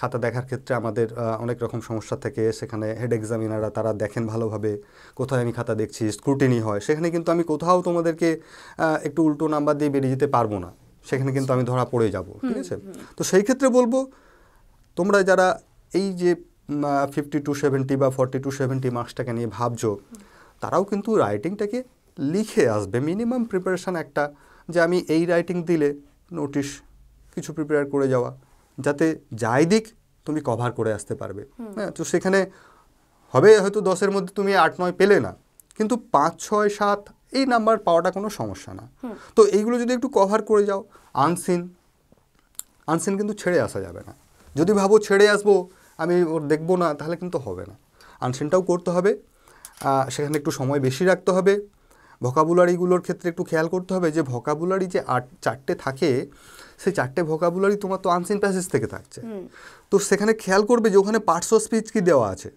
খাতা দেখার ক্ষেত্রে আমাদের অনেক রকম সমস্যা থাকে সেখানে হেড এক্সামিনাররা তারা দেখেন ভালোভাবে কোথায় আমি খাতা দেখছি স্ক্রুটিনি হয় সেখানে কিন্তু আমি কোথাও তোমাদেরকে একটু উল্টো নাম্বার দিয়ে বেরিয়ে যেতে পারবো না সেখানে কিন্তু আমি ধরা পড়ে যাব ঠিক আছে তো সেই ক্ষেত্রে বলবো তোমরা যারা এই যে ফিফটি টু সেভেন্টি বা ফর্টি টু সেভেন্টি মার্কসটাকে নিয়ে ভাবছো তারাও কিন্তু রাইটিংটাকে লিখে আসবে মিনিমাম প্রিপারেশান একটা যে আমি এই রাইটিং দিলে নোটিশ কিছু প্রিপেয়ার করে যাওয়া যাতে যাই দিক তুমি কভার করে আসতে পারবে হ্যাঁ তো সেখানে হবে হয়তো দশের মধ্যে তুমি আট নয় পেলে না কিন্তু পাঁচ ছয় সাত এই নাম্বার পাওয়াটা কোনো সমস্যা না তো এইগুলো যদি একটু কভার করে যাও আনসিন আনসিন কিন্তু ছেড়ে আসা যাবে না যদি ভাবো ছেড়ে আসবো আমি ওর দেখবো না তাহলে কিন্তু হবে না আনসিনটাও করতে হবে সেখানে একটু সময় বেশি রাখতে হবে ভকাবুলারিগুলোর ক্ষেত্রে একটু খেয়াল করতে হবে যে ভকাবুলারি যে আট চারটে থাকে সেই চারটে ভোকাবুলারি তোমার তো আনসিন প্যাসেজ থেকে থাকছে তো সেখানে খেয়াল করবে যে ওখানে পার্টস অফ স্পিচ কি দেওয়া আছে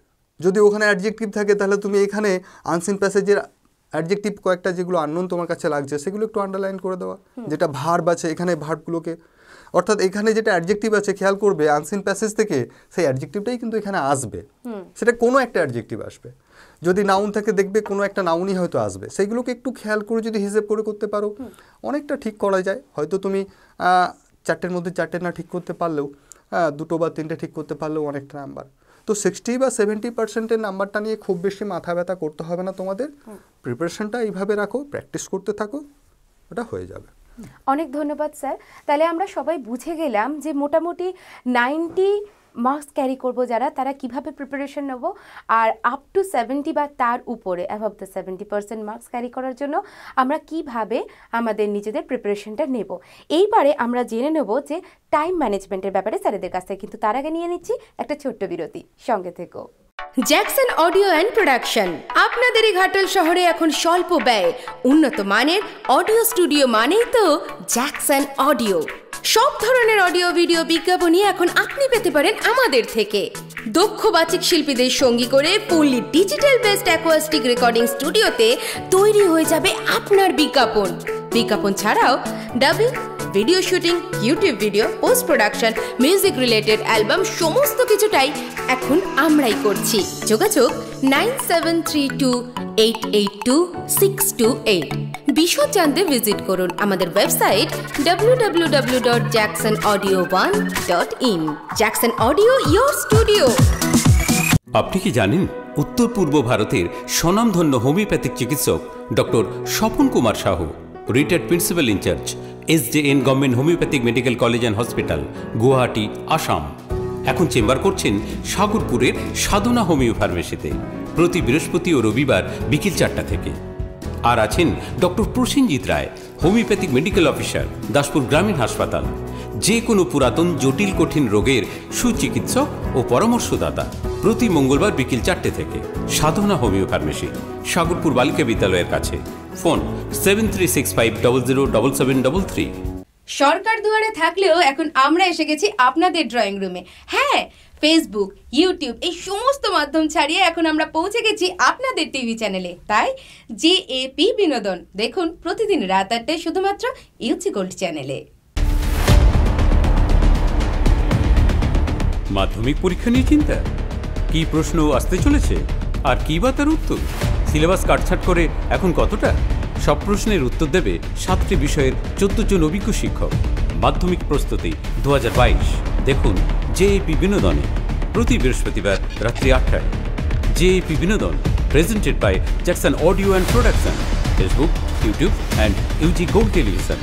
যদি ওখানে অ্যাডজেক্টিভ থাকে তাহলে তুমি এখানে আনসিন প্যাসেজের অ্যাডজেক্টিভ কয়েকটা যেগুলো আননোন তোমার কাছে লাগছে সেগুলো একটু আন্ডারলাইন করে দেওয়া যেটা ভার্ব আছে এখানে ভার্বগুলোকে অর্থাৎ এখানে যেটা অ্যাডজেক্টিভ আছে খেয়াল করবে আনসিন প্যাসেজ থেকে সেই অ্যাডজেক্টিভটাই কিন্তু এখানে আসবে সেটা কোনো একটা অ্যাডজেক্টিভ আসবে যদি নাউন থেকে দেখবে কোনো একটা নাউনই হয়তো আসবে সেইগুলোকে একটু খেয়াল করে যদি হিসেব করে করতে পারো অনেকটা ঠিক করা যায় হয়তো তুমি চারটের মধ্যে চারটে না ঠিক করতে পারলেও দুটো বা তিনটে ঠিক করতে পারলেও অনেকটা নাম্বার তো সিক্সটি বা সেভেন্টি পার্সেন্টের নাম্বারটা নিয়ে খুব বেশি মাথা ব্যথা করতে হবে না তোমাদের প্রিপারেশনটা এইভাবে রাখো প্র্যাকটিস করতে থাকো ওটা হয়ে যাবে
অনেক ধন্যবাদ স্যার তাহলে আমরা সবাই বুঝে গেলাম যে মোটামুটি নাইনটি মাস্ক ক্যারি করব যারা তারা কিভাবে প্রিপারেশন নেব আর আপ টু সেভেন্টি বা তার উপরে above the seventy percent marks carry করার জন্য আমরা কিভাবে আমাদের নিজেদের প্রিপারেশনটা নেব এইবারে আমরা জেনে নেব যে টাইম ম্যানেজমেন্টের ব্যাপারে স্যারেদের কাছ থেকে কিন্তু তার আগে নিয়ে নিচ্ছি একটা ছোট্ট বিরতি সঙ্গে থেকেও জ্যাকসন অডিও অ্যান্ড প্রোডাকশন আপনাদের এই ঘাটাল শহরে এখন স্বল্প ব্যয় উন্নত মানের অডিও স্টুডিও মানেই তো জ্যাকসন অডিও সব ধরনের অডিও ভিডিও বিজ্ঞাপনই এখন আপনি পেতে পারেন আমাদের থেকে দক্ষ বাচিক শিল্পীদের সঙ্গী করে fully digital based acoustic recording স্টুডিওতে তৈরি হয়ে যাবে আপনার বিজ্ঞাপন বিজ্ঞাপন ছাড়াও dubbing video shooting YouTube video post production music related album সমস্ত কিছুটাই এখন আমরাই করছি যোগাযোগ nine seven three two eight eight two six two eight বিশদ জানতে ভিজিট করুন আমাদের website W dot Jackson audio one dot in Jackson audio your studio
আপনি কি জানেন উত্তর পূর্ব ভারতের স্বনামধন্য হোমিওপ্যাথিক চিকিৎসক doctor Swapan Kumar Sahu retired principal in charge S N government homeopathic medical college and hospital Guwahati Assam এখন চেম্বার করছেন সাগরপুরের সাধনা হোমিও ফার্মেসিতে প্রতি বৃহস্পতি ও রবিবার বিকেল চারটা থেকে আর আছেন doctor Prosenjit Roy homeopathic medical officer Daspur গ্রামীণ হাসপাতাল যে কোনো পুরাতন জটিল কঠিন রোগের সুচিকিৎসক ও পরামর্শদাতা প্রতি মঙ্গলবার বিকেল চারটে থেকে সাধনা হোমিও ফার্মেসি সাগরপুর বালিকা বিদ্যালয়ের কাছে ফোন সেভেন
সরকার দুয়ারে থাকলেও এখন আমরা এসে গেছি আপনাদের ড্রয়িং রুমে হ্যাঁ ফেসবুক ইউটিউব এই সমস্ত মাধ্যম ছাড়িয়ে এখন আমরা পৌঁছে গেছি আপনাদের টিভি চ্যানেলে তাই জে পি বিনোদন দেখুন প্রতিদিন রাত আটটায় শুধুমাত্র ইউসি গোল্ড চ্যানেলে
মাধ্যমিক পরীক্ষা নিয়ে চিন্তা কি প্রশ্ন আসতে চলেছে আর কি বা তার উত্তর সিলেবাস কাটছাট করে এখন কতটা সব প্রশ্নের উত্তর দেবে সাতটি বিষয়ের চোদ্দ জন অভিজ্ঞ শিক্ষক মাধ্যমিক প্রস্তুতি দু দেখুন জেএপি বিনোদনে প্রতি বৃহস্পতিবার রাত্রি আটটায় জেএপি বিনোদন presented by Jackson audio and production Facebook YouTube and ইউজি গোল টেলিভিশন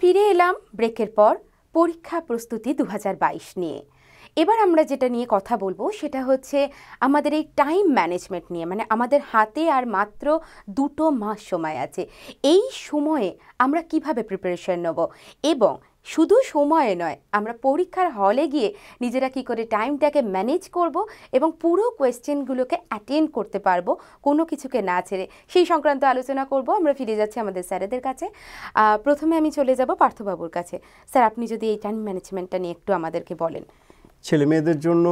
ফিরে এলাম ব্রেকের পর পরীক্ষা প্রস্তুতি দু নিয়ে এবার আমরা যেটা নিয়ে কথা বলবো সেটা হচ্ছে আমাদের এই টাইম ম্যানেজমেন্ট নিয়ে মানে আমাদের হাতে আর মাত্র দুটো মাস সময় আছে এই সময়ে আমরা কিভাবে প্রিপারেশন নেব এবং শুধু সময়ে নয় আমরা পরীক্ষার হলে গিয়ে নিজেরা কি করে টাইমটাকে ম্যানেজ করব এবং পুরো কোয়েশ্চেনগুলোকে অ্যাটেন্ড করতে পারবো কোনো কিছুকে না ছেড়ে সেই সংক্রান্ত আলোচনা করব আমরা ফিরে যাচ্ছি আমাদের স্যারেদের কাছে প্রথমে আমি চলে যাব পার্থবাবুর কাছে স্যার আপনি যদি এই টাইম ম্যানেজমেন্টটা নিয়ে একটু আমাদেরকে বলেন
ছেলে মেয়েদের জন্য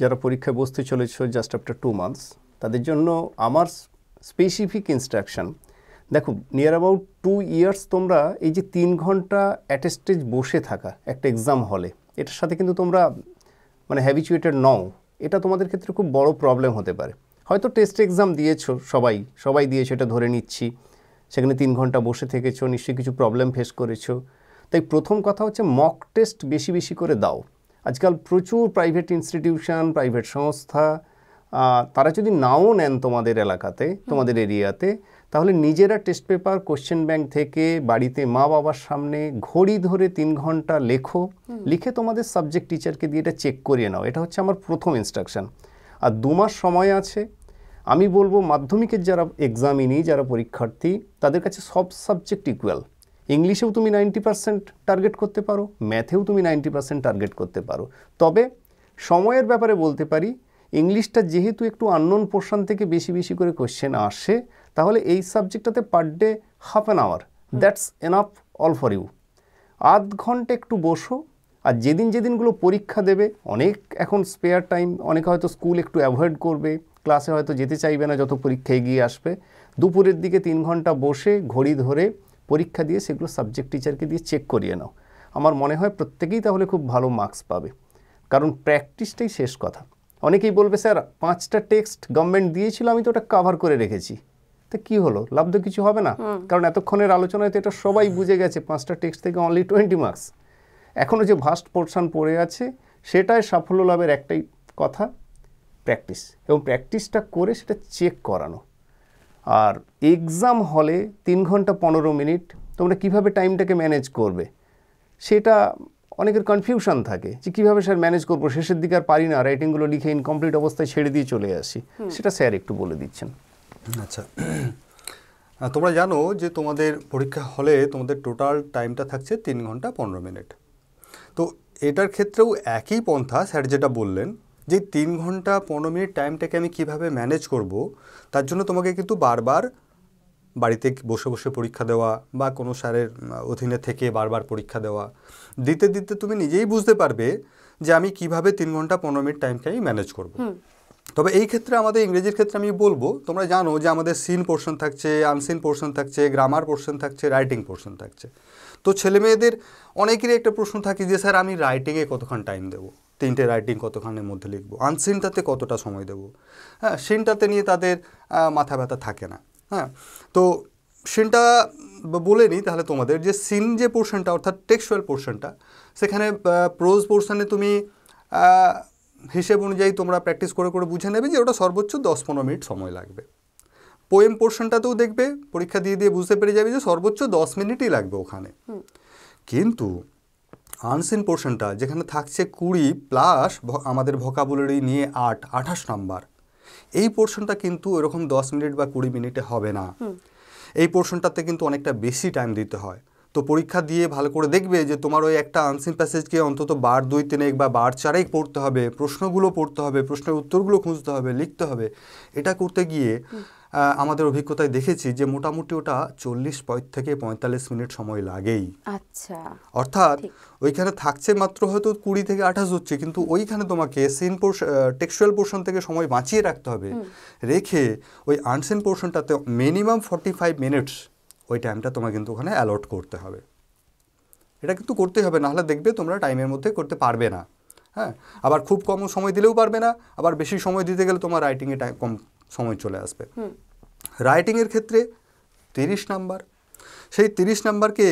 যারা পরীক্ষায় বসতে চলেছে জাস্ট আফটার টু মান্থস তাদের জন্য আমার স্পেসিফিক ইনস্ট্রাকশান দেখো নিয়ার অ্যাবাউট টু ইয়ার্স তোমরা এই যে তিন ঘন্টা অ্যাটেস্টেজ বসে থাকা একটা এক্সাম হলে এটার সাথে কিন্তু তোমরা মানে হ্যাবিচুয়েটেড নও এটা তোমাদের ক্ষেত্রে খুব বড় প্রবলেম হতে পারে হয়তো টেস্ট এক্সাম দিয়েছো সবাই সবাই দিয়েছো এটা ধরে নিচ্ছি সেখানে তিন ঘন্টা বসে থেকেছো নিশ্চয়ই কিছু প্রবলেম ফেস করেছো তাই প্রথম কথা হচ্ছে মক টেস্ট বেশি বেশি করে দাও আজকাল প্রচুর প্রাইভেট ইনস্টিটিউশন প্রাইভেট সংস্থা তারা যদি নাও নেন তোমাদের এলাকাতে তোমাদের এরিয়াতে তাহলে নিজেরা টেস্ট পেপার কোশ্চেন ব্যাংক থেকে বাড়িতে মা বাবার সামনে ঘড়ি ধরে তিন ঘন্টা লেখো লিখে তোমাদের সাবজেক্ট টিচারকে দিয়ে এটা চেক করিয়ে নাও এটা হচ্ছে আমার প্রথম ইনস্ট্রাকশান আর দু মাস সময় আছে আমি বলবো মাধ্যমিকের যারা এক্সামিনি যারা পরীক্ষার্থী তাদের কাছে সব সাবজেক্ট ইকুয়াল ইংলিশেও তুমি নাইনটি পার্সেন্ট টার্গেট করতে পারো ম্যাথেও তুমি নাইনটি পার্সেন্ট টার্গেট করতে পারো তবে সময়ের ব্যাপারে বলতে পারি ইংলিশটা যেহেতু একটু আননোন পোর্শন থেকে বেশি বেশি করে কোশ্চেন আসে তাহলে এই সাবজেক্টটাতে per day half an hour that's enough all for you আধ ঘন্টা একটু বসো আর যেদিন যেদিনগুলো পরীক্ষা দেবে অনেক এখন স্পেয়ার টাইম অনেকে হয়তো স্কুল একটু অ্যাভয়েড করবে ক্লাসে হয়তো যেতে চাইবে না যত পরীক্ষা এগিয়ে আসবে দুপুরের দিকে তিন ঘন্টা বসে ঘড়ি ধরে পরীক্ষা দিয়ে সেগুলো সাবজেক্ট টিচারকে দিয়ে চেক করিয়ে নাও আমার মনে হয় প্রত্যেকেই তাহলে খুব ভালো মার্কস পাবে কারণ প্র্যাকটিসটাই শেষ কথা অনেকেই বলবে স্যার পাঁচটা টেক্সট গভর্নমেন্ট দিয়েছিল আমি তো ওটা কাভার করে রেখেছি তা কি হলো লাভ তো কিছু হবে না কারণ এতক্ষণের আলোচনায় তো এটা সবাই বুঝে গেছে পাঁচটা টেক্সট থেকে অনলি টোয়েন্টি মার্কস এখনও যে ভাস্ট পোর্শান পড়ে আছে সেটাই সাফল্য লাভের একটাই কথা প্র্যাকটিস এবং প্র্যাকটিসটা করে সেটা চেক করানো আর এক্সাম হলে তিন ঘন্টা পনেরো মিনিট তোমরা কিভাবে টাইমটাকে ম্যানেজ করবে সেটা অনেকের কনফিউশন থাকে যে কীভাবে স্যার ম্যানেজ করবো শেষের দিকে আর পারি না রাইটিংগুলো লিখে ইনকমপ্লিট অবস্থায় ছেড়ে দিয়ে চলে আসি সেটা স্যার একটু বলে দিচ্ছেন
আচ্ছা তোমরা জানো যে তোমাদের পরীক্ষা হলে তোমাদের টোটাল টাইমটা থাকছে তিন ঘন্টা পনেরো মিনিট তো এটার ক্ষেত্রেও একই পন্থা স্যার যেটা বললেন যে তিন ঘন্টা পনেরো মিনিট টাইমটাকে আমি কিভাবে ম্যানেজ করব তার জন্য তোমাকে কিন্তু বারবার বাড়িতে বসে বসে পরীক্ষা দেওয়া বা কোনো স্যারের অধীনে থেকে বারবার পরীক্ষা দেওয়া দিতে দিতে তুমি নিজেই বুঝতে পারবে যে আমি কিভাবে তিন ঘন্টা পনেরো মিনিট টাইমকে আমি ম্যানেজ করবো তবে এই ক্ষেত্রে আমাদের ইংরেজির ক্ষেত্রে আমি বলবো তোমরা জানো যে আমাদের সিন পোর্শন থাকছে আনসিন পোর্শন থাকছে গ্রামার পোর্শন থাকছে রাইটিং পোর্শন থাকছে তো ছেলে মেয়েদের অনেকেরই একটা প্রশ্ন থাকে যে স্যার আমি রাইটিংয়ে কতক্ষণ টাইম দেবো তিনটে রাইটিং কতক্ষণের মধ্যে লিখবো আনসিনটাতে কতটা সময় দেবো হ্যাঁ সিনটাতে নিয়ে তাদের মাথা ব্যথা থাকে না হ্যাঁ তো সিনটা বলে নিই তাহলে তোমাদের যে সিন যে পোর্শনটা অর্থাৎ টেক্সচুয়াল পোর্শনটা সেখানে প্রোজ পোর্শনে তুমি হিসেব অনুযায়ী তোমরা প্র্যাকটিস করে করে বুঝে নেবে যে ওটা সর্বোচ্চ দশ পনেরো মিনিট সময় লাগবে পোয়েম পোর্শনটাতেও দেখবে পরীক্ষা দিয়ে দিয়ে বুঝতে পেরে যাবে যে সর্বোচ্চ দশ মিনিটই লাগবে ওখানে কিন্তু আনসিন পোর্শনটা যেখানে থাকছে কুড়ি প্লাস আমাদের ভকাবুলারি নিয়ে আট আঠাশ নাম্বার এই পোর্শনটা কিন্তু এরকম দশ মিনিট বা কুড়ি মিনিটে হবে না এই পোর্শনটাতে কিন্তু অনেকটা বেশি টাইম দিতে হয় তো পরীক্ষা দিয়ে ভালো করে দেখবে যে তোমার ওই একটা আনসিন প্যাসেজকে অন্তত বার দুই তিনেক বা বার চারেক পড়তে হবে প্রশ্নগুলো পড়তে হবে প্রশ্নের উত্তরগুলো খুঁজতে হবে লিখতে হবে এটা করতে গিয়ে আমাদের অভিজ্ঞতায় দেখেছি যে মোটামুটি ওটা চল্লিশ থেকে পঁয়তাল্লিশ মিনিট সময় লাগেই আচ্ছা অর্থাৎ ওইখানে থাকছে মাত্র হয়তো কুড়ি থেকে আঠাশ হচ্ছে কিন্তু ওইখানে তোমাকে সিন টেক্সুয়াল পোর্শন থেকে সময় বাঁচিয়ে রাখতে হবে রেখে ওই আনসেন পোর্শনটাতে মিনিমাম ফর্টি ফাইভ মিনিটস ওই টাইমটা তোমাকে কিন্তু ওখানে অ্যালট করতে হবে এটা কিন্তু করতেই হবে নাহলে দেখবে তোমরা টাইমের মধ্যে করতে পারবে না হ্যাঁ আবার খুব কম সময় দিলেও পারবে না আবার বেশি সময় দিতে গেলে তোমার রাইটিংয়ে টাইম কম সময় চলে আসবে রাইটিংয়ের ক্ষেত্রে তিরিশ নাম্বার সেই তিরিশ নাম্বারকে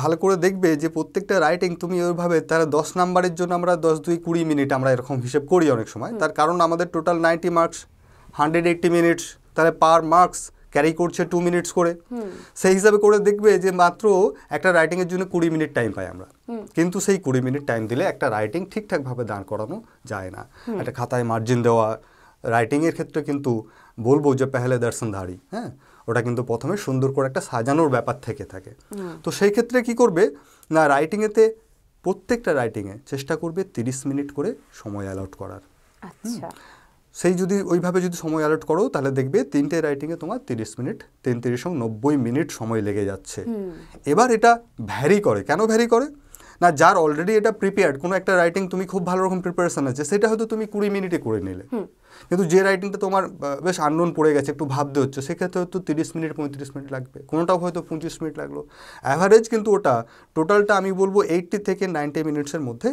ভালো করে দেখবে যে প্রত্যেকটা রাইটিং তুমি ওইভাবে তারা দশ নাম্বারের জন্য আমরা দশ দুই কুড়ি মিনিট আমরা এরকম হিসেব করি অনেক সময় তার কারণ আমাদের total ninety marks hundred eighty minutes তাহলে পার মার্কস ক্যারি করছে টু মিনিটস করে সেই হিসাবে করে দেখবে যে মাত্র একটা রাইটিংয়ের জন্য কুড়ি মিনিট টাইম পাই আমরা কিন্তু সেই কুড়ি মিনিট টাইম দিলে একটা রাইটিং ঠিকঠাকভাবে দাঁড় করানো যায় না একটা খাতায় মার্জিন দেওয়া রাইটিংয়ের ক্ষেত্রে কিন্তু বলবো যে পেহলে দর্শনধারী হ্যাঁ ওটা কিন্তু প্রথমে সুন্দর করে একটা সাজানোর ব্যাপার থেকে থাকে তো সেই ক্ষেত্রে কি করবে না রাইটিংয়েতে প্রত্যেকটা রাইটিংয়ে চেষ্টা করবে 30 মিনিট করে সময় অ্যালট করার আচ্ছা সেই যদি ওইভাবে যদি সময় অ্যালট করো তাহলে দেখবে তিনটে রাইটিংয়ে তোমার তিরিশ মিনিট তিন তিরিশ নব্বই মিনিট সময় লেগে যাচ্ছে এবার এটা ভ্যারি করে কেন ভ্যারি করে না যার অলরেডি এটা প্রিপেয়ার্ড কোনো একটা রাইটিং তুমি খুব ভালো রকম প্রিপারেশন আছে সেটা হয়তো তুমি কুড়ি মিনিটে করে নিলে কিন্তু যে রাইটিংটা তোমার বেশ আন্ডন পড়ে গেছে একটু ভাবতে হচ্ছে সেক্ষেত্রে হয়তো তিরিশ মিনিট পঁয়ত্রিশ মিনিট লাগবে কোনোটাও হয়তো পঁচিশ মিনিট লাগলো অ্যাভারেজ কিন্তু ওটা টোটালটা আমি বলবো এইটটি থেকে নাইনটি মিনিটসের মধ্যে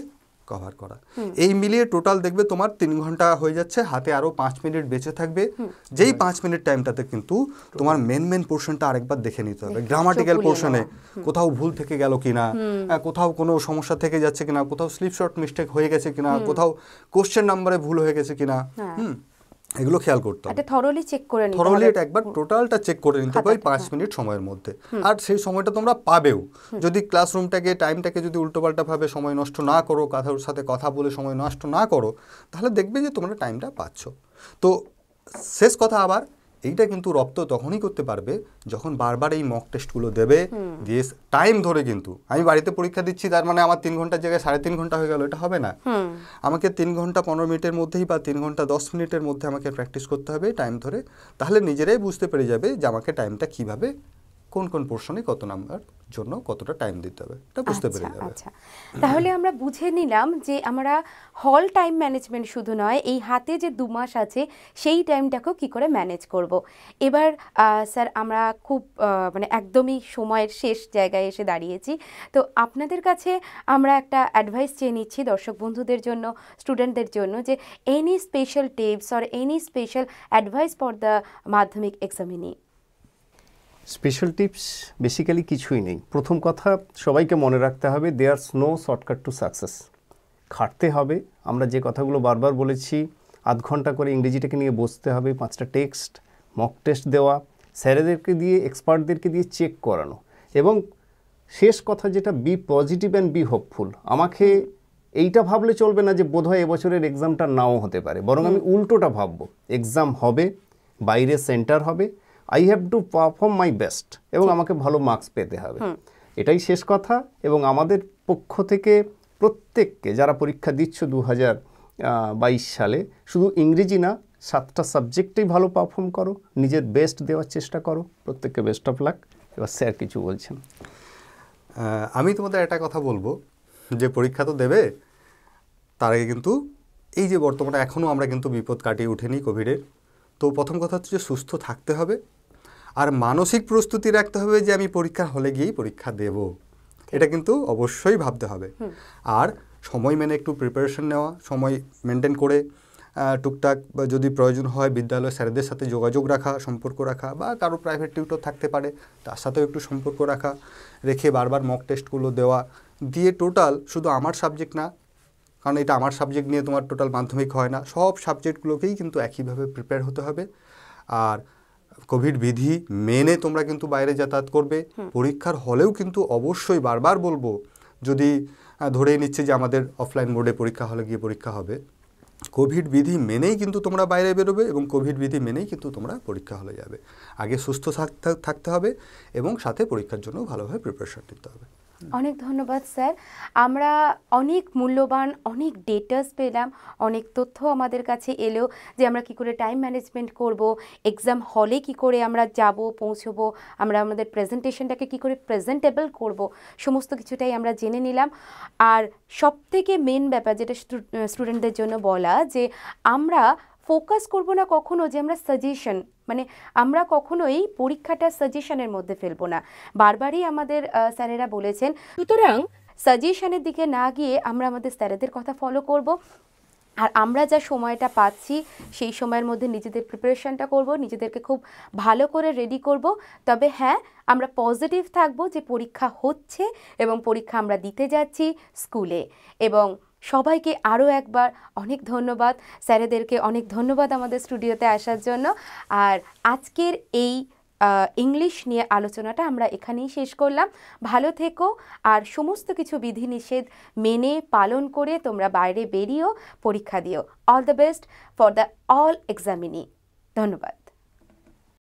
কভার করা এই মিলিয়ে টোটাল দেখবে তোমার তিন ঘন্টা হয়ে যাচ্ছে হাতে আরও পাঁচ মিনিট বেঁচে থাকবে যেই পাঁচ মিনিট টাইমটাতে কিন্তু তোমার মেন মেন পোর্শনটা আরেকবার দেখে নিতে হবে গ্রামাটিক্যাল পোর্শনে কোথাও ভুল থেকে গেল কিনা কোথাও কোনো সমস্যা থেকে যাচ্ছে কিনা কোথাও স্লিপ শর্ট মিস্টেক হয়ে গেছে কিনা কোথাও কোশ্চেন নাম্বারে ভুল হয়ে গেছে কিনা হ্যাঁ। হুম এগুলো খেয়াল করতে হবে
থরলি চেক করে নিতে থরলি এটা
একবার টোটালটা চেক করে নিতে হবে পাঁচ মিনিট সময়ের মধ্যে আর সেই সময়টা তোমরা পাবেও যদি ক্লাসরুমটাকে টাইমটাকে যদি উল্টোপাল্টাভাবে সময় নষ্ট না করো কাথার সাথে কথা বলে সময় নষ্ট না করো তাহলে দেখবে যে তোমরা টাইমটা পাচ্ছ তো শেষ কথা আবার এইটা কিন্তু রপ্ত তখনই করতে পারবে যখন বারবার এই মক টেস্টগুলো দেবে দিয়ে টাইম ধরে কিন্তু আমি বাড়িতে পরীক্ষা দিচ্ছি তার মানে আমার তিন ঘন্টার জায়গায় সাড়ে তিন ঘন্টা হয়ে গেল এটা হবে না আমাকে তিন ঘন্টা পনেরো মিনিটের মধ্যেই বা তিন ঘন্টা দশ মিনিটের মধ্যে আমাকে প্র্যাকটিস করতে হবে টাইম ধরে তাহলে নিজেরাই বুঝতে পেরে যাবে যে আমাকে টাইমটা কিভাবে কোন কোন পোর্শনে কত নাম্বার জন্য কতটা টাইম দিতে হবে
এটা বুঝতে পেরে আচ্ছা, যাবে আচ্ছা তাহলে আমরা বুঝে নিলাম যে আমরা হল টাইম ম্যানেজমেন্ট শুধু নয় এই হাতে যে দু মাস আছে সেই টাইমটাকেও কি করে ম্যানেজ করব এবার স্যার আমরা খুব মানে একদমই সময়ের শেষ জায়গায় এসে দাঁড়িয়েছি তো আপনাদের কাছে আমরা একটা অ্যাডভাইস চেয়ে নিচ্ছি দর্শক বন্ধুদের জন্য স্টুডেন্টদের জন্য যে any special tips or any special advice for the Madhyamik examinee
special tips basically কিছুই নেই প্রথম কথা সবাইকে মনে রাখতে হবে আর স্নো শর্টকাট টু সাকসেস খাটতে হবে আমরা যে কথাগুলো বারবার বলেছি আধ ঘন্টা করে ইংরেজিটাকে নিয়ে বসতে হবে পাঁচটা টেক্সট মক টেস্ট দেওয়া স্যারেদেরকে দিয়ে এক্সপার্টদেরকে দিয়ে চেক করানো এবং শেষ কথা যেটা be positive and be hopeful আমাকে এইটা ভাবলে চলবে না যে বোধহয় এবছরের এক্সামটা নাও হতে পারে বরং আমি উল্টোটা ভাববো এক্সাম হবে বাইরে সেন্টার হবে I have to perform my best এবং আমাকে ভালো মার্কস পেতে হবে এটাই শেষ কথা এবং আমাদের পক্ষ থেকে প্রত্যেককে যারা পরীক্ষা দিচ্ছ দু হাজার বাইশ সালে শুধু ইংরেজি না সাতটা সাবজেক্টেই ভালো পারফর্ম করো নিজের বেস্ট দেওয়ার
চেষ্টা করো প্রত্যেককে বেস্ট অফ লাক এবার স্যার কিছু বলছেন আমি তোমাদের একটা কথা বলবো যে পরীক্ষা তো দেবে তার আগে কিন্তু এই যে বর্তমানে এখনও আমরা কিন্তু বিপদ কাটিয়ে উঠেনি কোভিডের তো প্রথম কথা হচ্ছে যে সুস্থ থাকতে হবে আর মানসিক প্রস্তুতি রাখতে হবে যে আমি পরীক্ষা হলে গিয়েই পরীক্ষা দেব এটা কিন্তু অবশ্যই ভাবতে হবে আর সময় মেনে একটু প্রিপারেশন নেওয়া সময় মেনটেন করে টুকটাক যদি প্রয়োজন হয় বিদ্যালয় স্যারদের সাথে যোগাযোগ রাখা সম্পর্ক রাখা বা কারো প্রাইভেট টিউটর থাকতে পারে তার সাথেও একটু সম্পর্ক রাখা রেখে বারবার মক টেস্টগুলো দেওয়া দিয়ে টোটাল শুধু আমার সাবজেক্ট না কারণ এটা আমার সাবজেক্ট নিয়ে তোমার টোটাল মাধ্যমিক হয় না সব সাবজেক্টগুলোকেই কিন্তু একইভাবে প্রিপেয়ার হতে হবে আর কোভিড বিধি মেনে তোমরা কিন্তু বাইরে যাতায়াত করবে পরীক্ষার হলেও কিন্তু অবশ্যই বারবার বলবো যদি ধরে নিচ্ছে যে আমাদের অফলাইন মোডে পরীক্ষা হলে গিয়ে পরীক্ষা হবে কোভিড বিধি মেনেই কিন্তু তোমরা বাইরে বেরোবে এবং কোভিড বিধি মেনেই কিন্তু তোমরা পরীক্ষা হলে যাবে আগে সুস্থ থাকতে হবে এবং সাথে পরীক্ষার জন্য ভালোভাবে প্রিপারেশন নিতে হবে
অনেক ধন্যবাদ স্যার আমরা অনেক মূল্যবান অনেক ডেটাস পেলাম অনেক তথ্য আমাদের কাছে এলো যে আমরা কি করে টাইম ম্যানেজমেন্ট করব এক্সাম হলে কি করে আমরা যাব পৌঁছবো আমরা আমাদের প্রেজেন্টেশনটাকে কি করে প্রেজেন্টেবল করব সমস্ত কিছুটাই আমরা জেনে নিলাম আর সবথেকে মেন ব্যাপার যেটা স্টুডেন্টদের জন্য বলা যে আমরা ফোকাস করব না কখনো যে আমরা সাজেশন মানে আমরা কখনোই পরীক্ষাটা সাজেশনের মধ্যে ফেলবো না বারবারই আমাদের স্যারেরা বলেছেন সুতরাং সাজেশনের দিকে না গিয়ে আমরা আমাদের স্যারেদের কথা ফলো করব আর আমরা যা সময়টা পাচ্ছি সেই সময়ের মধ্যে নিজেদের প্রিপারেশানটা করব নিজেদেরকে খুব ভালো করে রেডি করব তবে হ্যাঁ আমরা পজিটিভ থাকব যে পরীক্ষা হচ্ছে এবং পরীক্ষা আমরা দিতে যাচ্ছি স্কুলে এবং সবাইকে আরও একবার অনেক ধন্যবাদ স্যারেদেরকে অনেক ধন্যবাদ আমাদের স্টুডিওতে আসার জন্য আর আজকের এই ইংলিশ নিয়ে আলোচনাটা আমরা এখানেই শেষ করলাম ভালো থেকো আর সমস্ত কিছু বিধিনিষেধ মেনে পালন করে তোমরা বাইরে বেরিয়েও পরীক্ষা দিও all the best for the all examinee ধন্যবাদ